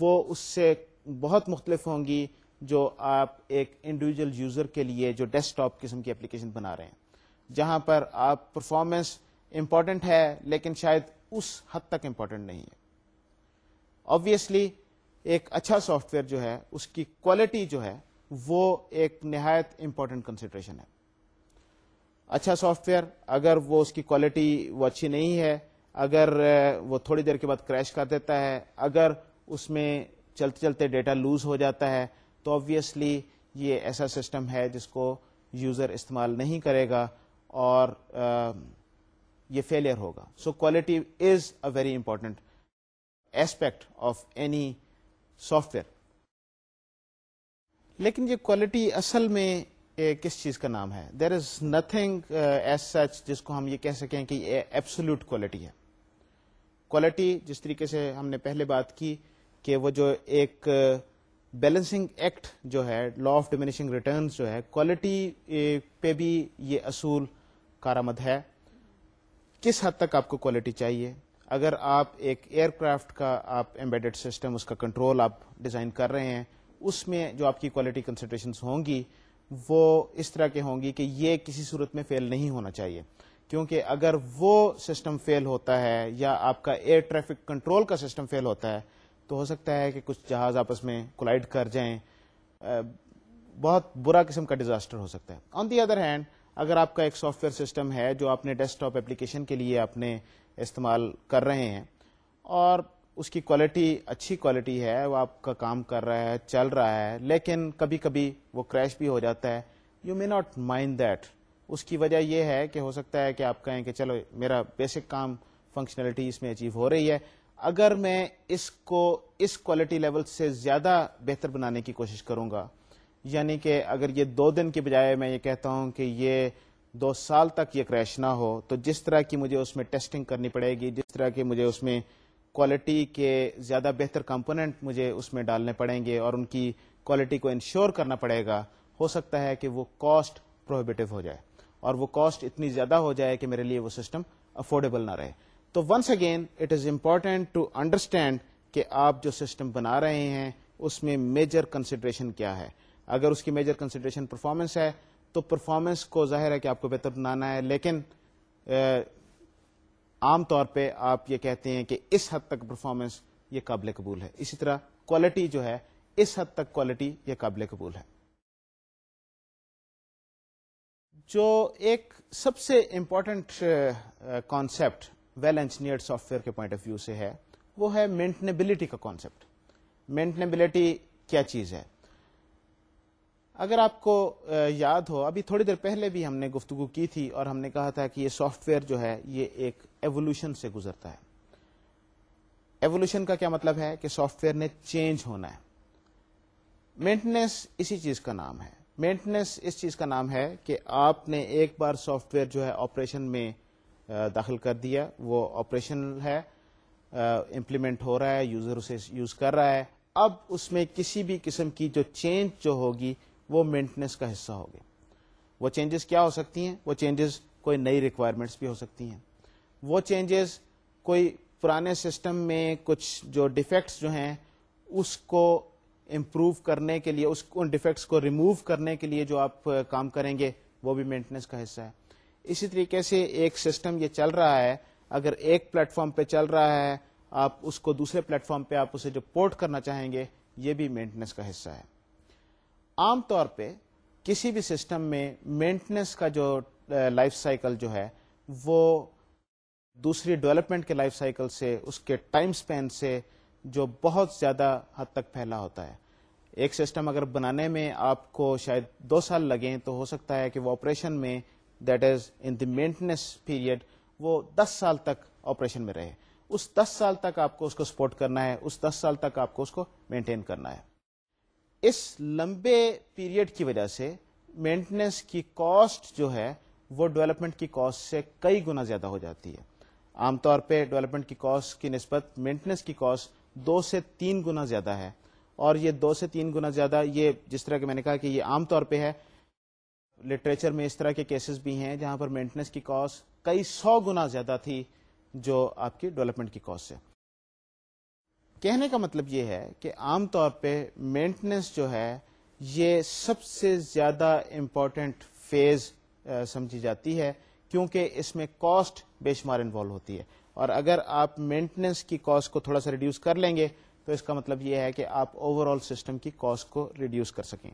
वो उससे बहुत मुख्तलिफ होंगी जो आप एक इंडिविजुअल यूजर के लिए जो डेस्कटॉप किस्म की एप्लीकेशन बना रहे हैं जहां पर आप परफॉर्मेंस इंपॉर्टेंट है लेकिन शायद उस हद तक इंपॉर्टेंट नहीं है ऑब्वियसली एक अच्छा सॉफ्टवेयर जो है उसकी क्वालिटी जो है वो एक नहायत इंपॉर्टेंट कंसिडरेशन है अच्छा सॉफ्टवेयर अगर वो उसकी क्वालिटी वो अच्छी नहीं है अगर वो थोड़ी देर के बाद क्रैश कर देता है अगर उसमें चलते चलते डेटा लूज हो जाता है तो ऑब्वियसली ये ऐसा सिस्टम है जिसको यूज़र इस्तेमाल नहीं करेगा और आ, ये फेलियर होगा so quality is a very important aspect of any software लेकिन ये क्वालिटी असल में किस चीज का नाम है there is nothing as such जिसको हम ये कह सकें कि ये एब्सोल्यूट क्वालिटी है क्वालिटी जिस तरीके से हमने पहले बात की कि वो जो एक बैलेंसिंग एक्ट जो है लॉ ऑफ डिमिनिशिंग रिटर्न्स जो है क्वालिटी पे भी ये असूल कारामद है किस हद तक आपको क्वालिटी चाहिए अगर आप एक एयरक्राफ्ट का आप एम्बेडेड सिस्टम उसका कंट्रोल आप डिज़ाइन कर रहे हैं उसमें जो आपकी क्वालिटी कंसिड्रेशन होंगी वो इस तरह के होंगी कि ये किसी सूरत में फेल नहीं होना चाहिए क्योंकि अगर वो सिस्टम फेल होता है या आपका एयर ट्रैफिक कंट्रोल का सिस्टम फेल होता है तो हो सकता है कि कुछ जहाज आपस में कोलाइड कर जाएं बहुत बुरा किस्म का डिजास्टर हो सकता है ऑन दी अदर हैंड अगर आपका एक सॉफ्टवेयर सिस्टम है जो आपने डेस्कटॉप एप्लीकेशन के लिए आपने इस्तेमाल कर रहे हैं और उसकी क्वालिटी अच्छी क्वालिटी है वो आपका काम कर रहा है चल रहा है लेकिन कभी कभी वो क्रैश भी हो जाता है you may not mind that उसकी वजह यह है कि हो सकता है कि आप कहें कि चलो मेरा बेसिक काम फंक्शनलिटी इसमें अचीव हो रही है अगर मैं इसको इस क्वालिटी लेवल से ज़्यादा बेहतर बनाने की कोशिश करूंगा यानी कि अगर ये दो दिन की बजाय मैं ये कहता हूँ कि ये दो साल तक ये क्रैश ना हो तो जिस तरह की मुझे उसमें टेस्टिंग करनी पड़ेगी जिस तरह की मुझे उसमें क्वालिटी के ज़्यादा बेहतर कंपोनेंट मुझे उसमें डालने पड़ेंगे और उनकी क्वालिटी को इंश्योर करना पड़ेगा हो सकता है कि वो कॉस्ट प्रोहिबिटिव हो जाए और वो कॉस्ट इतनी ज़्यादा हो जाए कि मेरे लिए वो सिस्टम अफोर्डेबल ना रहे तो once again it is important to understand कि आप जो सिस्टम बना रहे हैं उसमें मेजर कंसिड्रेशन क्या है अगर उसकी मेजर कंसिड्रेशन परफॉर्मेंस है तो परफॉर्मेंस को जाहिर है कि आपको बेहतर बनाना है लेकिन आमतौर पे आप ये कहते हैं कि इस हद तक परफॉर्मेंस ये काबिल कबूल है इसी तरह क्वालिटी जो है इस हद तक क्वालिटी ये काबिल कबूल है जो एक सबसे important concept well engineered software के पॉइंट ऑफ व्यू से है वो है मेंटेनेबिलिटी का कॉन्सेप्ट मेंटेनेबिलिटी क्या चीज़ है अगर आपको याद हो अभी थोड़ी देर पहले भी हमने गुफ्तु की थी और हमने कहा था कि ये सॉफ्टवेयर जो है ये एक एवोल्यूशन से गुजरता है एवोल्यूशन का क्या मतलब है कि सॉफ्टवेयर ने चेंज होना है मेंटेनेंस इसी चीज का नाम है मेंटेनेंस इस चीज का नाम है कि आपने एक बार सॉफ्टवेयर जो है ऑपरेशन में दाखिल कर दिया वो ऑपरेशन है इम्प्लीमेंट हो रहा है यूजर उसे यूज कर रहा है अब उसमें किसी भी किस्म की जो चेंज जो होगी वो मेंटेनेंस का हिस्सा हो गए वो चेंजेस क्या हो सकती हैं वो चेंजेस कोई नई रिक्वायरमेंट्स भी हो सकती हैं वो चेंजेस कोई पुराने सिस्टम में कुछ जो डिफेक्ट्स जो हैं उसको इम्प्रूव करने के लिए उस उन डिफेक्ट्स को रिमूव करने के लिए जो आप काम करेंगे वो भी मेंटेनेंस का हिस्सा है इसी तरीके से एक सिस्टम ये चल रहा है अगर एक प्लेटफॉर्म पे चल रहा है आप उसको दूसरे प्लेटफॉर्म पे आप उसे जो पोर्ट करना चाहेंगे ये भी मेंटेनेंस का हिस्सा है आमतौर पे किसी भी सिस्टम में मेंटेनेंस का जो लाइफ साइकिल जो है वो दूसरी डेवलपमेंट के लाइफ साइकिल से उसके टाइम स्पेन से जो बहुत ज़्यादा हद तक फैला होता है एक सिस्टम अगर बनाने में आपको शायद दो साल लगें तो हो सकता है कि वो ऑपरेशन में that is in the maintenance period वो दस साल तक ऑपरेशन में रहे उस दस साल तक आपको उसको सपोर्ट करना है उस दस साल तक आपको उसको मेंटेन करना है इस लंबे पीरियड की वजह से मेंटेनेंस की कॉस्ट जो है वो डेवलपमेंट की कॉस्ट से कई गुना ज्यादा हो जाती है आमतौर पे डेवलपमेंट की कॉस्ट की नस्बत मेंटेनेंस की कॉस्ट दो से तीन गुना ज्यादा है और ये दो से तीन गुना ज्यादा ये जिस तरह के मैंने कहा कि ये आमतौर पे है लिटरेचर में इस तरह के केसेस भी हैं जहां पर मेंटेनेंस की कॉस्ट कई सौ गुना ज्यादा थी जो आपकी डेवलपमेंट की कॉस्ट है कहने का मतलब ये है कि आमतौर पे मेंटेनेंस जो है ये सबसे ज़्यादा इम्पोर्टेंट फेज समझी जाती है क्योंकि इसमें कॉस्ट बेशुमार इन्वॉल्व होती है और अगर आप मेंटेनेंस की कॉस्ट को थोड़ा सा रिड्यूस कर लेंगे तो इसका मतलब ये है कि आप ओवरऑल सिस्टम की कॉस्ट को रिड्यूस कर सकें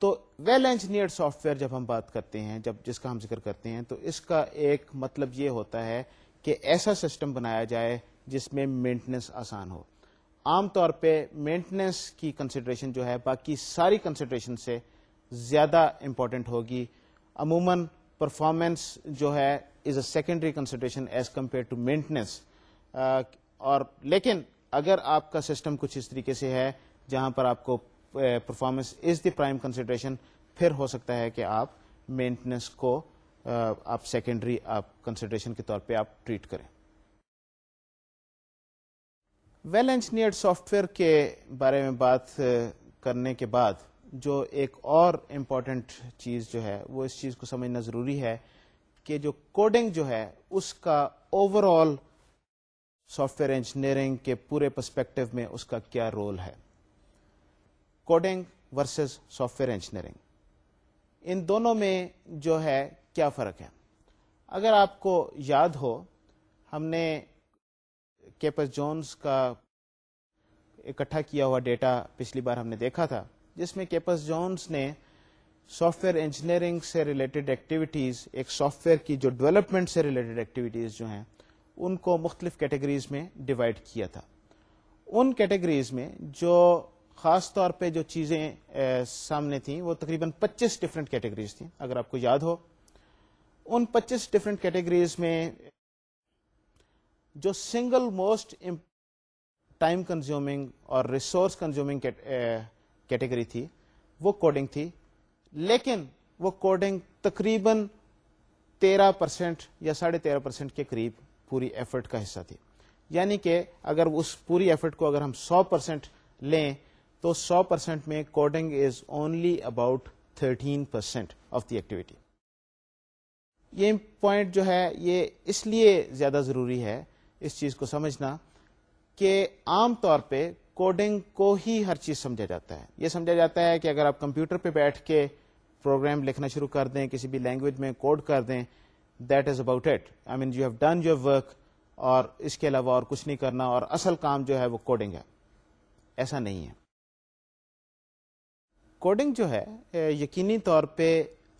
तो वेल इंजीनियर्ड सॉफ्टवेयर जब हम बात करते हैं जब जिसका हम जिक्र करते हैं तो इसका एक मतलब ये होता है कि ऐसा सिस्टम बनाया जाए जिसमें मेंटेनेंस आसान हो आमतौर पे मेंटेनेंस की कंसिड्रेशन जो है बाकी सारी कंसिड्रेशन से ज़्यादा इम्पॉर्टेंट होगी अमूमन परफॉर्मेंस जो है is a secondary consideration as compare to maintenance और लेकिन अगर आपका सिस्टम कुछ इस तरीके से है जहां पर आपको performance is the prime consideration फिर हो सकता है कि आप मेंटेनेंस को आप सेकेंडरी आप कंसिड्रेशन के तौर पे आप ट्रीट करें वेल इंजीनियर्ड सॉफ्टवेयर के बारे में बात करने के बाद जो एक और इम्पॉर्टेंट चीज़ जो है वो इस चीज़ को समझना ज़रूरी है कि जो कोडिंग जो है उसका ओवरऑल सॉफ्टवेयर इंजीनियरिंग के पूरे पर्सपेक्टिव में उसका क्या रोल है कोडिंग वर्सेस सॉफ्टवेयर इंजीनियरिंग इन दोनों में जो है क्या फ़र्क है अगर आपको याद हो हमने केपस जोन्स का इकट्ठा किया हुआ डेटा पिछली बार हमने देखा था जिसमें केपस जोन्स ने सॉफ्टवेयर इंजीनियरिंग से रिलेटेड एक्टिविटीज एक सॉफ्टवेयर की जो डेवलपमेंट से रिलेटेड एक्टिविटीज जो हैं उनको मुख्तलिफ कैटेगरीज में डिवाइड किया था उन कैटेगरीज में जो खास तौर पे जो चीजें सामने थी वो तकरीबन 25 डिफरेंट कैटेगरीज थी अगर आपको याद हो उन 25 डिफरेंट कैटेगरीज में जो सिंगल मोस्ट टाइम कंज्यूमिंग और रिसोर्स कंज्यूमिंग कैटेगरी थी वो कोडिंग थी लेकिन वो कोडिंग तकरीबन 13 परसेंट या साढ़े तेरह परसेंट के करीब पूरी एफर्ट का हिस्सा थी यानी कि अगर उस पूरी एफर्ट को अगर हम 100 परसेंट लें तो 100 परसेंट में coding is only about 13 percent of the activity ये पॉइंट जो है ये इसलिए ज्यादा जरूरी है इस चीज को समझना कि आमतौर पे कोडिंग को ही हर चीज समझा जाता है ये समझा जाता है कि अगर आप कंप्यूटर पे बैठ के प्रोग्राम लिखना शुरू कर दें किसी भी लैंग्वेज में कोड कर दें that is about it I mean you have done your work और इसके अलावा और कुछ नहीं करना और असल काम जो है वो कोडिंग है ऐसा नहीं है कोडिंग जो है यकीनी तौर पे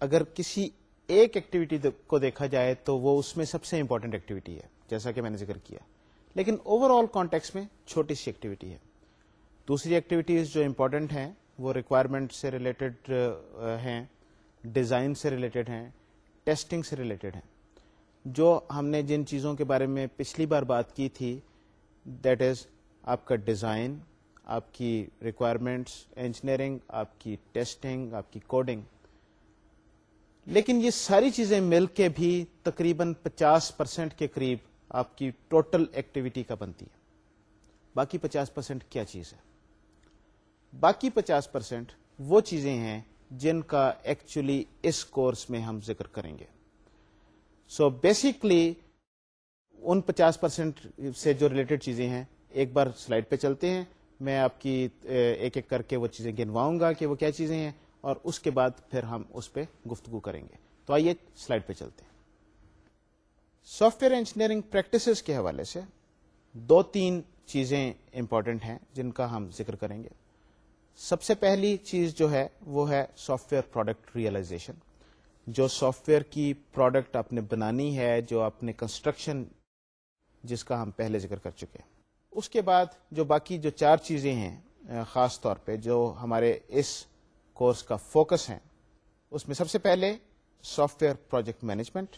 अगर किसी एक एक्टिविटी को देखा जाए तो वो उसमें सबसे इंपॉर्टेंट एक्टिविटी है जैसा कि मैंने जिक्र किया लेकिन ओवरऑल कॉन्टेक्स्ट में छोटी सी एक्टिविटी है दूसरी एक्टिविटीज जो इम्पोर्टेंट हैं वो रिक्वायरमेंट से रिलेटेड uh, हैं डिज़ाइन से रिलेटेड हैं टेस्टिंग से रिलेटेड हैं जो हमने जिन चीज़ों के बारे में पिछली बार बात की थी दैट इज़ आपका डिज़ाइन आपकी रिक्वायरमेंट्स इंजीनियरिंग आपकी टेस्टिंग आपकी कोडिंग लेकिन ये सारी चीज़ें मिलके भी तकरीबन 50 परसेंट के करीब आपकी टोटल एक्टिविटी का बनती है बाकी 50 परसेंट क्या चीज है बाकी 50 परसेंट वो चीजें हैं जिनका एक्चुअली इस कोर्स में हम जिक्र करेंगे सो so बेसिकली उन 50 परसेंट से जो रिलेटेड चीजें हैं एक बार स्लाइड पे चलते हैं मैं आपकी एक एक करके वो चीजें गिनवाऊंगा कि वो क्या चीजें हैं और उसके बाद फिर हम उस पर गुफ्तगु करेंगे तो आइए स्लाइड पे चलते हैं सॉफ्टवेयर इंजीनियरिंग प्रैक्टिसेस के हवाले से दो तीन चीज़ें इंपॉर्टेंट हैं जिनका हम जिक्र करेंगे सबसे पहली चीज़ जो है वो है सॉफ्टवेयर प्रोडक्ट रियलाइजेशन जो सॉफ्टवेयर की प्रोडक्ट आपने बनानी है जो आपने कंस्ट्रक्शन जिसका हम पहले जिक्र कर चुके हैं उसके बाद जो बाकी जो चार चीज़ें हैं ख़ास तौर पे जो हमारे इस कोर्स का फोकस है उसमें सबसे पहले सॉफ्टवेयर प्रोजेक्ट मैनेजमेंट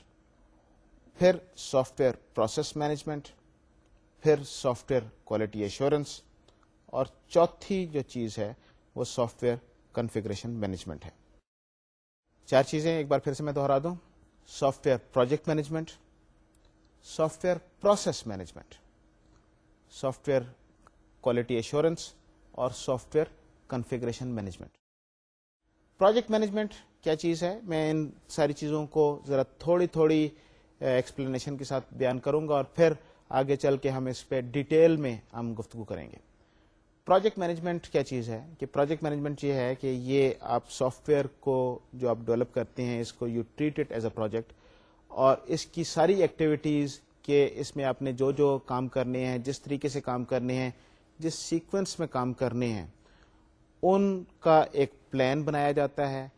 फिर सॉफ्टवेयर प्रोसेस मैनेजमेंट फिर सॉफ्टवेयर क्वालिटी एश्योरेंस और चौथी जो चीज है वो सॉफ्टवेयर कॉन्फ़िगरेशन मैनेजमेंट है चार चीजें एक बार फिर से मैं दोहरा दूं software project management software process management software quality assurance और software configuration management project management क्या चीज है मैं इन सारी चीजों को जरा थोड़ी थोड़ी एक्सप्लेनेशन के साथ बयान करूंगा और फिर आगे चल के हम इस पर डिटेल में हम गुफ्तु करेंगे प्रोजेक्ट मैनेजमेंट क्या चीज़ है कि प्रोजेक्ट मैनेजमेंट ये है कि ये आप सॉफ्टवेयर को जो आप डेवलप करते हैं इसको you treat it as a project और इसकी सारी एक्टिविटीज़ के इसमें आपने जो जो काम करने हैं जिस तरीके से काम करने हैं जिस सीक्वेंस में काम करने हैं उनका एक प्लान बनाया जाता है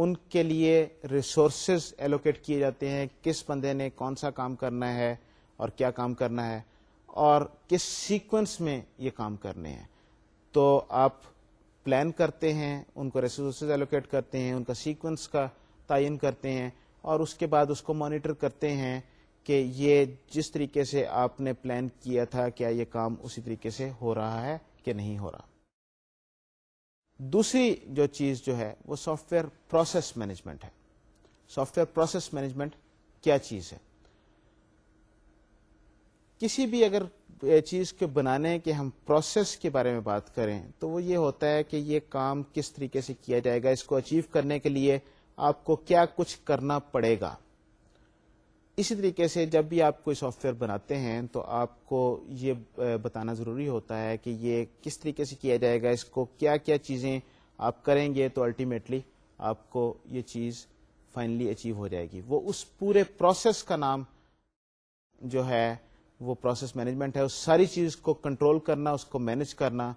उनके लिए रिसोर्सेज एलोकेट किए जाते हैं किस बंदे ने कौन सा काम करना है और क्या काम करना है और किस सीक्वेंस में ये काम करने हैं तो आप प्लान करते हैं उनको रिसोर्सेज एलोकेट करते हैं उनका सीक्वेंस का तयन करते हैं और उसके बाद उसको मॉनिटर करते हैं कि ये जिस तरीके से आपने प्लान किया था क्या ये काम उसी तरीके से हो रहा है कि नहीं हो रहा दूसरी जो चीज़ जो है वो सॉफ्टवेयर प्रोसेस मैनेजमेंट है सॉफ्टवेयर प्रोसेस मैनेजमेंट क्या चीज़ है किसी भी अगर चीज़ के बनाने के हम प्रोसेस के बारे में बात करें तो वो ये होता है कि ये काम किस तरीके से किया जाएगा इसको अचीव करने के लिए आपको क्या कुछ करना पड़ेगा इसी तरीके से जब भी आप कोई सॉफ्टवेयर बनाते हैं तो आपको ये बताना ज़रूरी होता है कि ये किस तरीके से किया जाएगा इसको क्या क्या चीज़ें आप करेंगे तो अल्टीमेटली आपको ये चीज़ फाइनली अचीव हो जाएगी वो उस पूरे प्रोसेस का नाम जो है वो प्रोसेस मैनेजमेंट है उस सारी चीज़ को कंट्रोल करना उसको मैनेज करना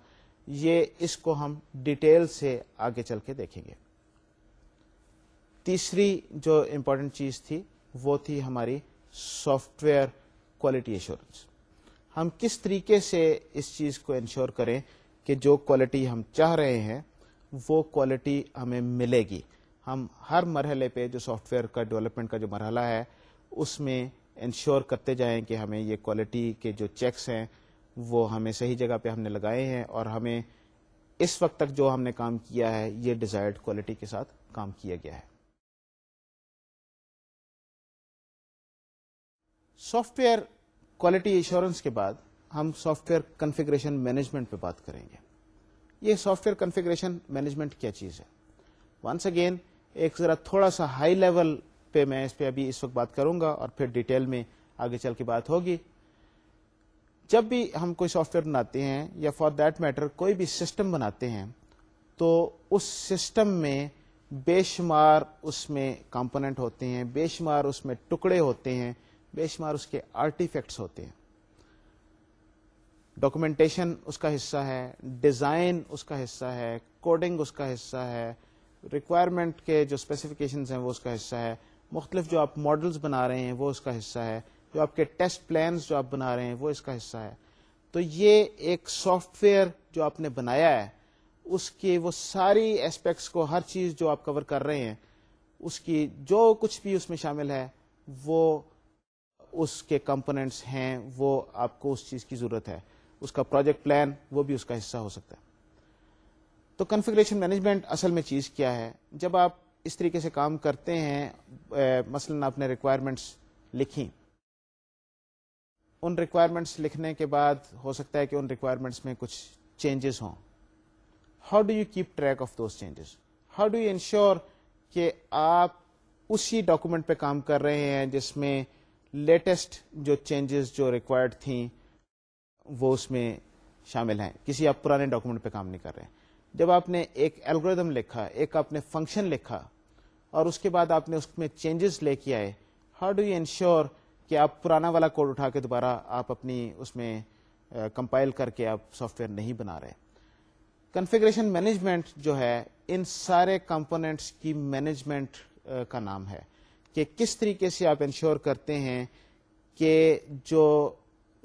ये इसको हम डिटेल से आगे चल के देखेंगे तीसरी जो इम्पोर्टेंट चीज़ थी वो थी हमारी सॉफ्टवेयर क्वालिटी एश्योरेंस हम किस तरीके से इस चीज़ को इंश्योर करें कि जो क्वालिटी हम चाह रहे हैं वो क्वालिटी हमें मिलेगी हम हर मरहले पे जो सॉफ्टवेयर का डेवलपमेंट का जो मरहला है उसमें इंश्योर करते जाएं कि हमें ये क्वालिटी के जो चेक्स हैं वो हमें सही जगह पे हमने लगाए हैं और हमें इस वक्त तक जो हमने काम किया है ये डिजायर्ड क्वालिटी के साथ काम किया गया है सॉफ्टवेयर क्वालिटी एश्योरेंस के बाद हम सॉफ्टवेयर कॉन्फ़िगरेशन मैनेजमेंट पे बात करेंगे ये सॉफ्टवेयर कॉन्फ़िगरेशन मैनेजमेंट क्या चीज़ है वंस अगेन एक ज़रा थोड़ा सा हाई लेवल पे मैं इस पर अभी इस वक्त बात करूंगा और फिर डिटेल में आगे चल के बात होगी जब भी हम कोई सॉफ्टवेयर बनाते हैं या फॉर दैट मैटर कोई भी सिस्टम बनाते हैं तो उस सिस्टम में बेशुमार उसमें कंपोनेंट होते हैं बेशुमार उसमें टुकड़े होते हैं बेशुमार उसके आर्टिफैक्ट्स होते हैं डॉक्यूमेंटेशन उसका हिस्सा है डिज़ाइन उसका हिस्सा है कोडिंग उसका हिस्सा है रिक्वायरमेंट के जो स्पेसिफिकेशंस हैं वो उसका हिस्सा है मुख्तलिफ जो आप मॉडल्स बना रहे हैं वो उसका हिस्सा है जो आपके टेस्ट प्लान जो आप बना रहे हैं वो इसका हिस्सा है तो ये एक सॉफ्टवेयर जो आपने बनाया है उसके वो सारी एस्पेक्ट्स को हर चीज़ जो आप कवर कर रहे हैं उसकी जो कुछ भी उसमें शामिल है वो उसके कंपोनेंट्स हैं वो आपको उस चीज़ की ज़रूरत है उसका प्रोजेक्ट प्लान वो भी उसका हिस्सा हो सकता है तो कन्फिग्रेशन मैनेजमेंट असल में चीज़ क्या है जब आप इस तरीके से काम करते हैं मसलन आपने रिक्वायरमेंट्स लिखी उन रिक्वायरमेंट्स लिखने के बाद हो सकता है कि उन रिक्वायरमेंट्स में कुछ चेंजेस हों how do you keep track of those changes how do you ensure कि आप उसी डॉक्यूमेंट पे काम कर रहे हैं जिसमें लेटेस्ट जो चेंजेस जो रिक्वायर्ड थी वो उसमें शामिल हैं किसी आप पुराने डॉक्यूमेंट पे काम नहीं कर रहे हैं जब आपने एक एल्गोरिदम लिखा एक आपने फंक्शन लिखा और उसके बाद आपने उसमें चेंजेस लेके आए हाउ डू यू इंश्योर कि आप पुराना वाला कोड उठा के दोबारा आप अपनी उसमें कंपाइल करके आप सॉफ्टवेयर नहीं बना रहे कॉन्फ़िगरेशन मैनेजमेंट जो है इन सारे कंपोनेंट्स की मैनेजमेंट का नाम है कि किस तरीके से आप इंश्योर करते हैं कि जो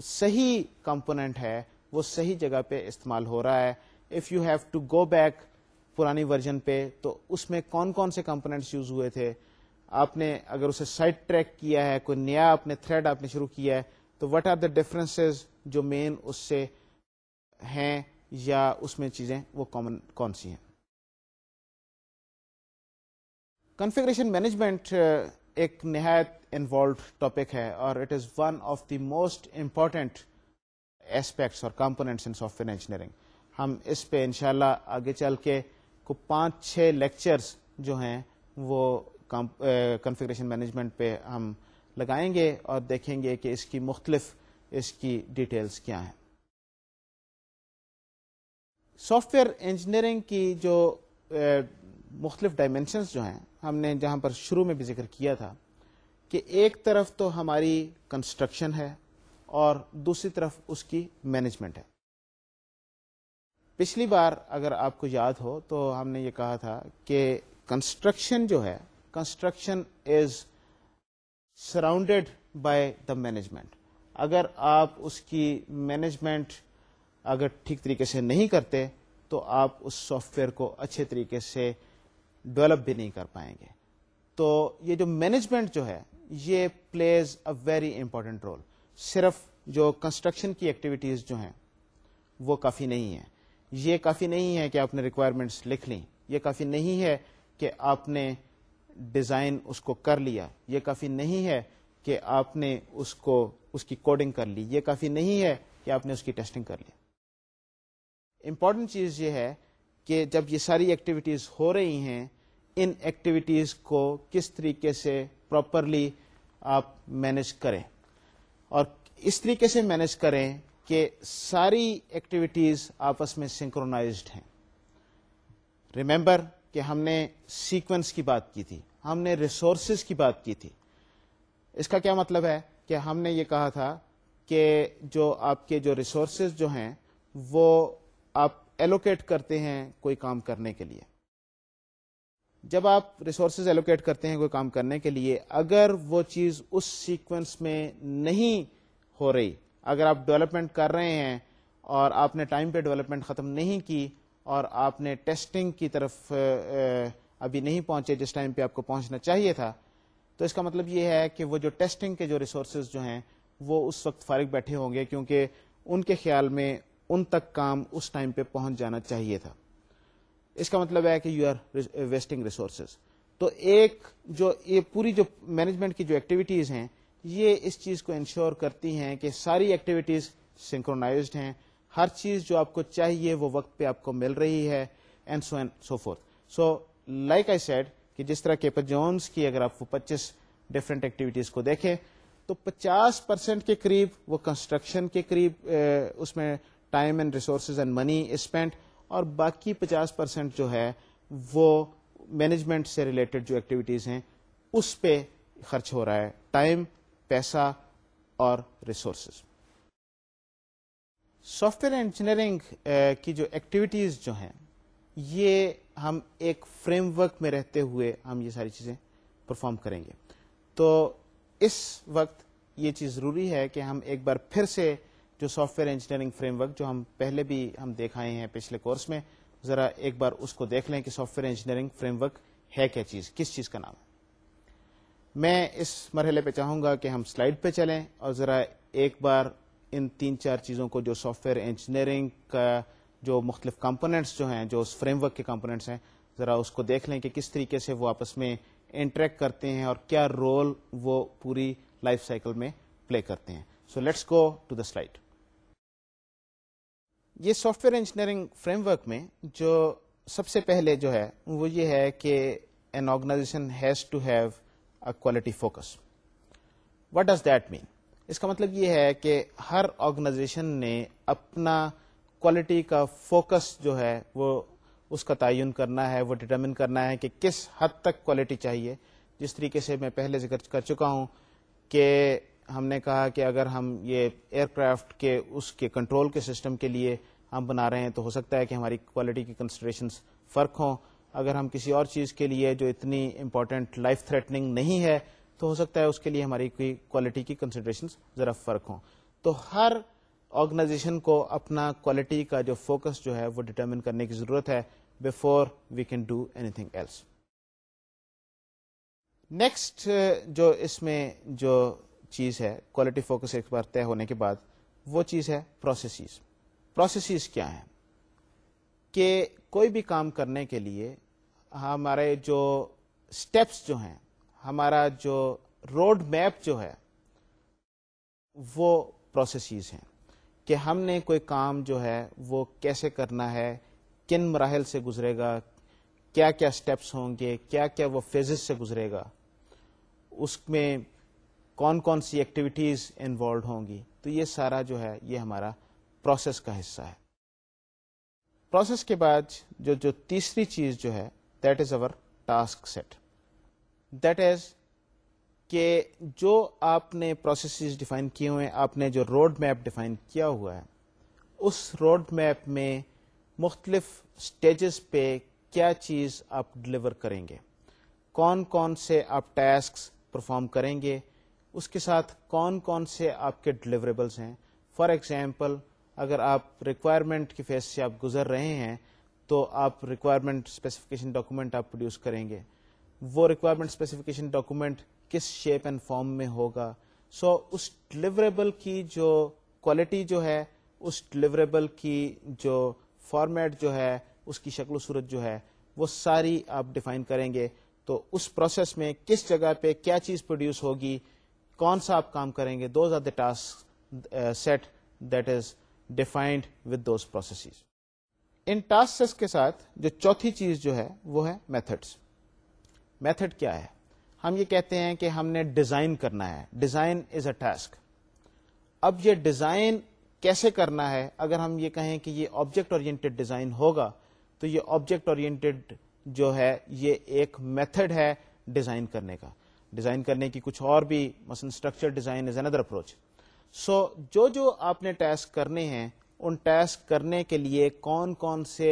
सही कंपोनेंट है वो सही जगह पे इस्तेमाल हो रहा है if you have to go back पुरानी वर्जन पे तो उसमें कौन कौन से कंपोनेंट्स यूज हुए थे आपने अगर उसे साइड ट्रैक किया है कोई नया आपने थ्रेड आपने शुरू किया है तो व्हाट आर द डिफरेंसेस जो मेन उससे हैं या उसमें चीजें वो कॉमन कौन सी हैं कॉन्फ़िगरेशन मैनेजमेंट एक नहायत इन्वॉल्व टॉपिक है और it is one of the most important aspects और कंपोनेंट्स इन सॉफ्टवेयर इंजीनियरिंग हम इस पे इनशाला आगे चल के को पाँच छः लेक्चर्स जो हैं वो कॉन्फ़िगरेशन मैनेजमेंट पे हम लगाएंगे और देखेंगे कि इसकी मुख्तलिफ इसकी डिटेल्स क्या हैं सॉफ्टवेयर इंजीनियरिंग की जो मुख्तलिफ डायमेंशंस जो हैं हमने जहाँ पर शुरू में भी जिक्र किया था कि एक तरफ तो हमारी कंस्ट्रक्शन है और दूसरी तरफ उसकी मैनेजमेंट है पिछली बार अगर आपको याद हो तो हमने ये कहा था कि कंस्ट्रक्शन जो है construction is surrounded by the management अगर आप उसकी मैनेजमेंट अगर ठीक तरीके से नहीं करते तो आप उस सॉफ्टवेयर को अच्छे तरीके से डेवलप भी नहीं कर पाएंगे तो ये जो मैनेजमेंट जो है ये plays a very important role सिर्फ जो कंस्ट्रक्शन की एक्टिविटीज जो हैं वो काफ़ी नहीं है ये काफ़ी नहीं है कि आपने रिक्वायरमेंट्स लिख ली ये काफ़ी नहीं है कि आपने डिज़ाइन उसको कर लिया ये काफ़ी नहीं है कि आपने उसको उसकी कोडिंग कर ली ये काफ़ी नहीं है कि आपने उसकी टेस्टिंग कर ली इम्पॉर्टेंट चीज़ ये है कि जब ये सारी एक्टिविटीज़ हो रही हैं इन एक्टिविटीज़ को किस तरीके से प्रॉपरली आप मैनेज करें और इस तरीके से मैनेज करें कि सारी एक्टिविटीज़ आपस में सिंक्रोनाइज्ड हैं रिमेंबर कि हमने सीक्वेंस की बात की थी हमने रिसोर्सेज की बात की थी इसका क्या मतलब है कि हमने ये कहा था कि जो आपके जो रिसोर्सेज जो हैं वो आप एलोकेट करते हैं कोई काम करने के लिए जब आप रिसोर्सेज एलोकेट करते हैं कोई काम करने के लिए अगर वो चीज़ उस सीक्वेंस में नहीं हो रही अगर आप डेवलपमेंट कर रहे हैं और आपने टाइम पे डेवलपमेंट ख़त्म नहीं की और आपने टेस्टिंग की तरफ अभी नहीं पहुंचे जिस टाइम पे आपको पहुंचना चाहिए था तो इसका मतलब ये है कि वो जो टेस्टिंग के जो रिसोर्सेज जो हैं वो उस वक्त फारिग बैठे होंगे क्योंकि उनके ख्याल में उन तक काम उस टाइम पे पहुंच जाना चाहिए था इसका मतलब है कि यू आर वेस्टिंग रिसोर्सेज तो एक जो ये पूरी जो मैनेजमेंट की जो एक्टिविटीज हैं ये इस चीज को इंश्योर करती हैं कि सारी एक्टिविटीज सिंक्रोनाइज्ड हैं हर चीज जो आपको चाहिए वो वक्त पे आपको मिल रही है and so and so forth so like I said कि जिस तरह के जोन्स की अगर आप 25 डिफरेंट एक्टिविटीज को देखें तो 50 परसेंट के करीब वो कंस्ट्रक्शन के करीब ए, उसमें time and resource and money spent और बाकी 50 परसेंट जो है वो मैनेजमेंट से रिलेटेड जो एक्टिविटीज़ हैं उस पर खर्च हो रहा है टाइम पैसा और रिसोर्स सॉफ्टवेयर इंजीनियरिंग की जो एक्टिविटीज़ जो हैं ये हम एक फ्रेमवर्क में रहते हुए हम ये सारी चीज़ें परफॉर्म करेंगे तो इस वक्त ये चीज़ ज़रूरी है कि हम एक बार फिर से जो सॉफ्टवेयर इंजीनियरिंग फ्रेमवर्क जो हम पहले भी हम देखाए हैं पिछले कोर्स में जरा एक बार उसको देख लें कि सॉफ्टवेयर इंजीनियरिंग फ्रेमवर्क है क्या चीज किस चीज का नाम है मैं इस मरहले पे चाहूंगा कि हम स्लाइड पे चलें और जरा एक बार इन तीन चार चीजों को जो सॉफ्टवेयर इंजीनियरिंग का जो मुख्तलिफ कंपोनेंट्स जो हैं जो उस फ्रेमवर्क के कंपोनेंट्स हैं जरा उसको देख लें कि किस तरीके से वो आपस में इंटरेक्ट करते हैं और क्या रोल वो पूरी लाइफ साइकिल में प्ले करते हैं so let's go to the slide ये सॉफ्टवेयर इंजीनियरिंग फ्रेमवर्क में जो सबसे पहले जो है वो ये है कि an organization has to have a quality focus what does that mean इसका मतलब ये है कि हर ऑर्गेनाइजेशन ने अपना क्वालिटी का फोकस जो है वो उसका तयन करना है वो डिटर्मिन करना है कि किस हद तक क्वालिटी चाहिए जिस तरीके से मैं पहले जिक्र कर चुका हूँ कि हमने कहा कि अगर हम ये एयरक्राफ्ट के उसके कंट्रोल के सिस्टम के लिए हम बना रहे हैं तो हो सकता है कि हमारी क्वालिटी की कंसिड्रेशन फ़र्क हों अगर हम किसी और चीज़ के लिए जो इतनी इम्पोर्टेंट लाइफ थ्रेटनिंग नहीं है तो हो सकता है उसके लिए हमारी कोई क्वालिटी की कंसिड्रेशन ज़रा फ़र्क हों तो हर ऑर्गेनाइजेशन को अपना क्वालिटी का जो फोकस जो है वो डिटर्मिन करने की ज़रूरत है before we can do anything else next जो इसमें जो चीज़ है क्वालिटी फोकस एक बार तय होने के बाद वो चीज़ है प्रोसेसेस प्रोसेसेस क्या हैं कि कोई भी काम करने के लिए हमारे जो स्टेप्स जो हैं हमारा जो रोड मैप जो है वो प्रोसेसेस हैं कि हमने कोई काम जो है वो कैसे करना है किन मराहल से गुजरेगा क्या क्या स्टेप्स होंगे क्या क्या वो फेजेस से गुजरेगा उसमें कौन कौन सी एक्टिविटीज इन्वॉल्व होंगी तो ये सारा जो है ये हमारा प्रोसेस का हिस्सा है प्रोसेस के बाद जो जो तीसरी चीज जो है that is our task set that is कि जो आपने प्रोसेसेस डिफाइन किए हुए हैं आपने जो रोड मैप डिफाइन किया हुआ है उस रोड मैप में मुख्तलिफ स्टेजेस पे क्या चीज़ आप डिलीवर करेंगे कौन कौन से आप टास्क परफॉर्म करेंगे उसके साथ कौन कौन से आपके डिलीवरेबल्स हैं फॉर एग्जाम्पल अगर आप रिक्वायरमेंट की फेज से आप गुजर रहे हैं तो आप रिक्वायरमेंट स्पेसिफिकेशन डॉक्यूमेंट आप प्रोड्यूस करेंगे वो रिक्वायरमेंट स्पेसिफिकेशन डॉक्यूमेंट किस शेप एंड फॉर्म में होगा सो so, उस डिलीवरेबल की जो क्वालिटी जो है उस डिलीवरेबल की जो फॉर्मेट जो है उसकी शक्ल सूरत जो है वो सारी आप डिफाइन करेंगे तो उस प्रोसेस में किस जगह पे क्या चीज़ प्रोड्यूस होगी कौन सा आप काम करेंगे those are the task set that is defined with those processes इन टास्क के साथ जो चौथी चीज जो है वो है मेथड्स मेथड क्या है हम ये कहते हैं कि हमने डिजाइन करना है डिजाइन इज अ टास्क अब ये डिजाइन कैसे करना है अगर हम ये कहें कि ये ऑब्जेक्ट ओरिएंटेड डिजाइन होगा तो ये ऑब्जेक्ट ओरिएंटेड जो है ये एक मेथड है डिजाइन करने का डिज़ाइन करने की कुछ और भी मसलन structure design is another approach so जो जो आपने टास्क करने हैं उन टास्क करने के लिए कौन कौन से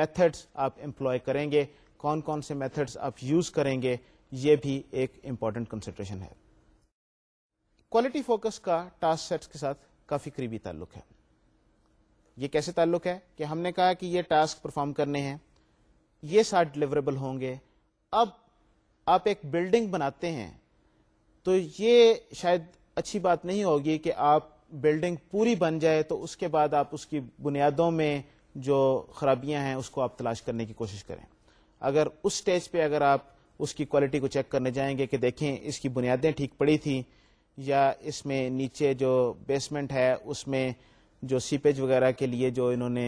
मेथड्स आप एम्प्लॉय करेंगे कौन कौन से मेथड्स आप यूज करेंगे ये भी एक इम्पॉर्टेंट कंसिड्रेशन है क्वालिटी फोकस का टास्क सेट्स के साथ काफी करीबी ताल्लुक है ये कैसे ताल्लुक है कि हमने कहा कि ये टास्क परफॉर्म करने हैं ये साथ डिलीवरेबल होंगे अब आप एक बिल्डिंग बनाते हैं तो ये शायद अच्छी बात नहीं होगी कि आप बिल्डिंग पूरी बन जाए तो उसके बाद आप उसकी बुनियादों में जो खराबियां हैं उसको आप तलाश करने की कोशिश करें अगर उस स्टेज पे अगर आप उसकी क्वालिटी को चेक करने जाएंगे कि देखें इसकी बुनियादें ठीक पड़ी थी या इसमें नीचे जो बेसमेंट है उसमें जो सीपेज वगैरह के लिए जो इन्होंने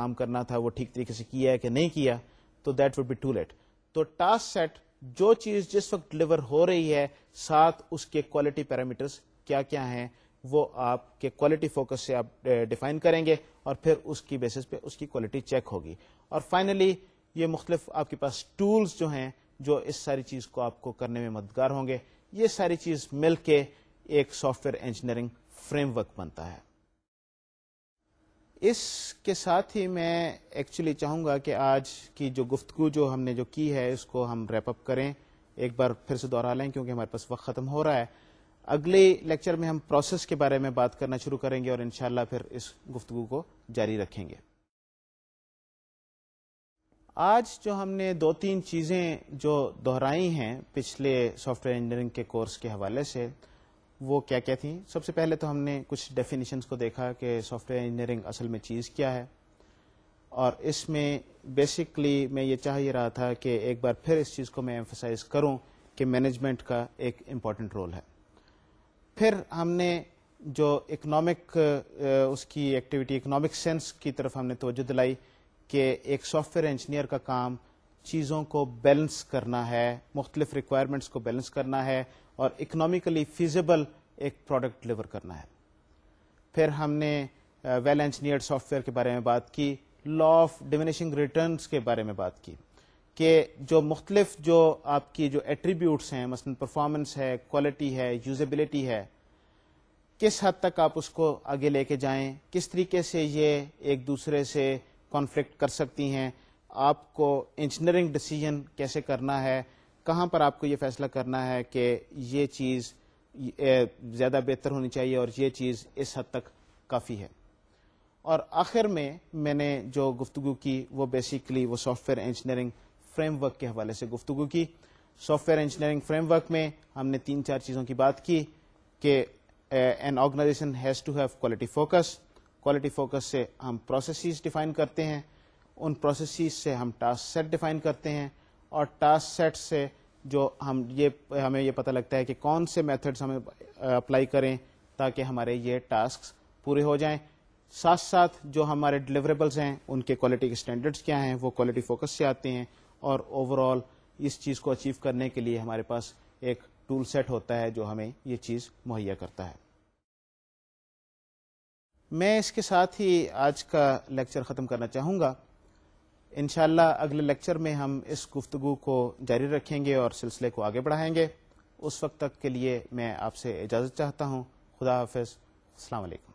काम करना था वो ठीक तरीके से किया है कि नहीं किया तो that would be too late तो टास्क सेट जो चीज जिस वक्त डिलीवर हो रही है साथ उसके क्वालिटी पैरामीटर्स क्या क्या हैं वो आपके क्वालिटी फोकस से आप डिफाइन करेंगे और फिर उसकी बेसिस पे उसकी क्वालिटी चेक होगी और फाइनली ये मुख्तलिफ आपके पास टूल्स जो हैं जो इस सारी चीज को आपको करने में मददगार होंगे ये सारी चीज मिल के एक सॉफ्टवेयर इंजीनियरिंग फ्रेमवर्क बनता है इसके साथ ही मैं एक्चुअली चाहूँगा कि आज की जो गुफ्तु जो हमने जो की है इसको हम रैपअप करें एक बार फिर से दोहरा लें क्योंकि हमारे पास वक्त ख़त्म हो रहा है अगले लेक्चर में हम प्रोसेस के बारे में बात करना शुरू करेंगे और इनशाला फिर इस गुफ्तु को जारी रखेंगे आज जो हमने दो तीन चीज़ें जो दोहराई हैं पिछले सॉफ्टवेयर इंजीनियरिंग के कोर्स के हवाले से वो क्या क्या थी सबसे पहले तो हमने कुछ डेफिनेशंस को देखा कि सॉफ्टवेयर इंजीनियरिंग असल में चीज़ क्या है और इसमें बेसिकली मैं ये चाह ही रहा था कि एक बार फिर इस चीज़ को मैं एम्फोसाइज करूं कि मैनेजमेंट का एक इम्पॉर्टेंट रोल है फिर हमने जो इकोनॉमिक उसकी एक्टिविटी इकोनॉमिक सेंस की तरफ हमने तोज्जो दिलाई कि एक सॉफ्टवेयर इंजीनियर का काम चीज़ों को बैलेंस करना है मुख्तलिफ रिक्वायरमेंट्स को बैलेंस करना है और इकोनॉमिकली फिजिबल एक प्रोडक्ट डिलीवर करना है फिर हमने वेल इंजीनियर्ड सॉफ्टवेयर के बारे में बात की लॉ ऑफ डिमिनिशिंग रिटर्न के बारे में बात की कि जो मुख्तलिफ जो आपकी जो एट्रीब्यूट्स हैं मसलन परफॉर्मेंस है क्वालिटी है यूजेबिलिटी है किस हद तक आप उसको आगे लेके जाएं किस तरीके से ये एक दूसरे से कॉन्फ्लिक्ट कर सकती हैं आपको इंजीनियरिंग डिसीजन कैसे करना है कहाँ पर आपको ये फैसला करना है कि ये चीज़ ज़्यादा बेहतर होनी चाहिए और ये चीज़ इस हद तक काफ़ी है और आखिर में मैंने जो गुफ्तु की वो बेसिकली वो सॉफ्टवेयर इंजीनियरिंग फ्रेमवर्क के हवाले से गुफ्तु की सॉफ्टवेयर इंजीनियरिंग फ्रेमवर्क में हमने तीन चार चीज़ों की बात की कि an organization has to have quality focus quality focus से हम प्रोसेसेस डिफाइन करते हैं उन प्रोसेसेस से हम टास्क सेट डिफाइन करते हैं और टास्क सेट से जो हम ये हमें ये पता लगता है कि कौन से मेथड्स हमें अप्लाई करें ताकि हमारे ये टास्क पूरे हो जाएं साथ साथ जो हमारे डिलीवरेबल्स हैं उनके क्वालिटी के स्टैंडर्ड्स क्या हैं वो क्वालिटी फोकस से आते हैं और ओवरऑल इस चीज़ को अचीव करने के लिए हमारे पास एक टूल सेट होता है जो हमें ये चीज़ मुहैया करता है मैं इसके साथ ही आज का लेक्चर ख़त्म करना चाहूँगा इन अगले लेक्चर में हम इस गुफ्तु को जारी रखेंगे और सिलसिले को आगे बढ़ाएंगे उस वक्त तक के लिए मैं आपसे इजाज़त चाहता हूँ खुदा हाफ अल्लाम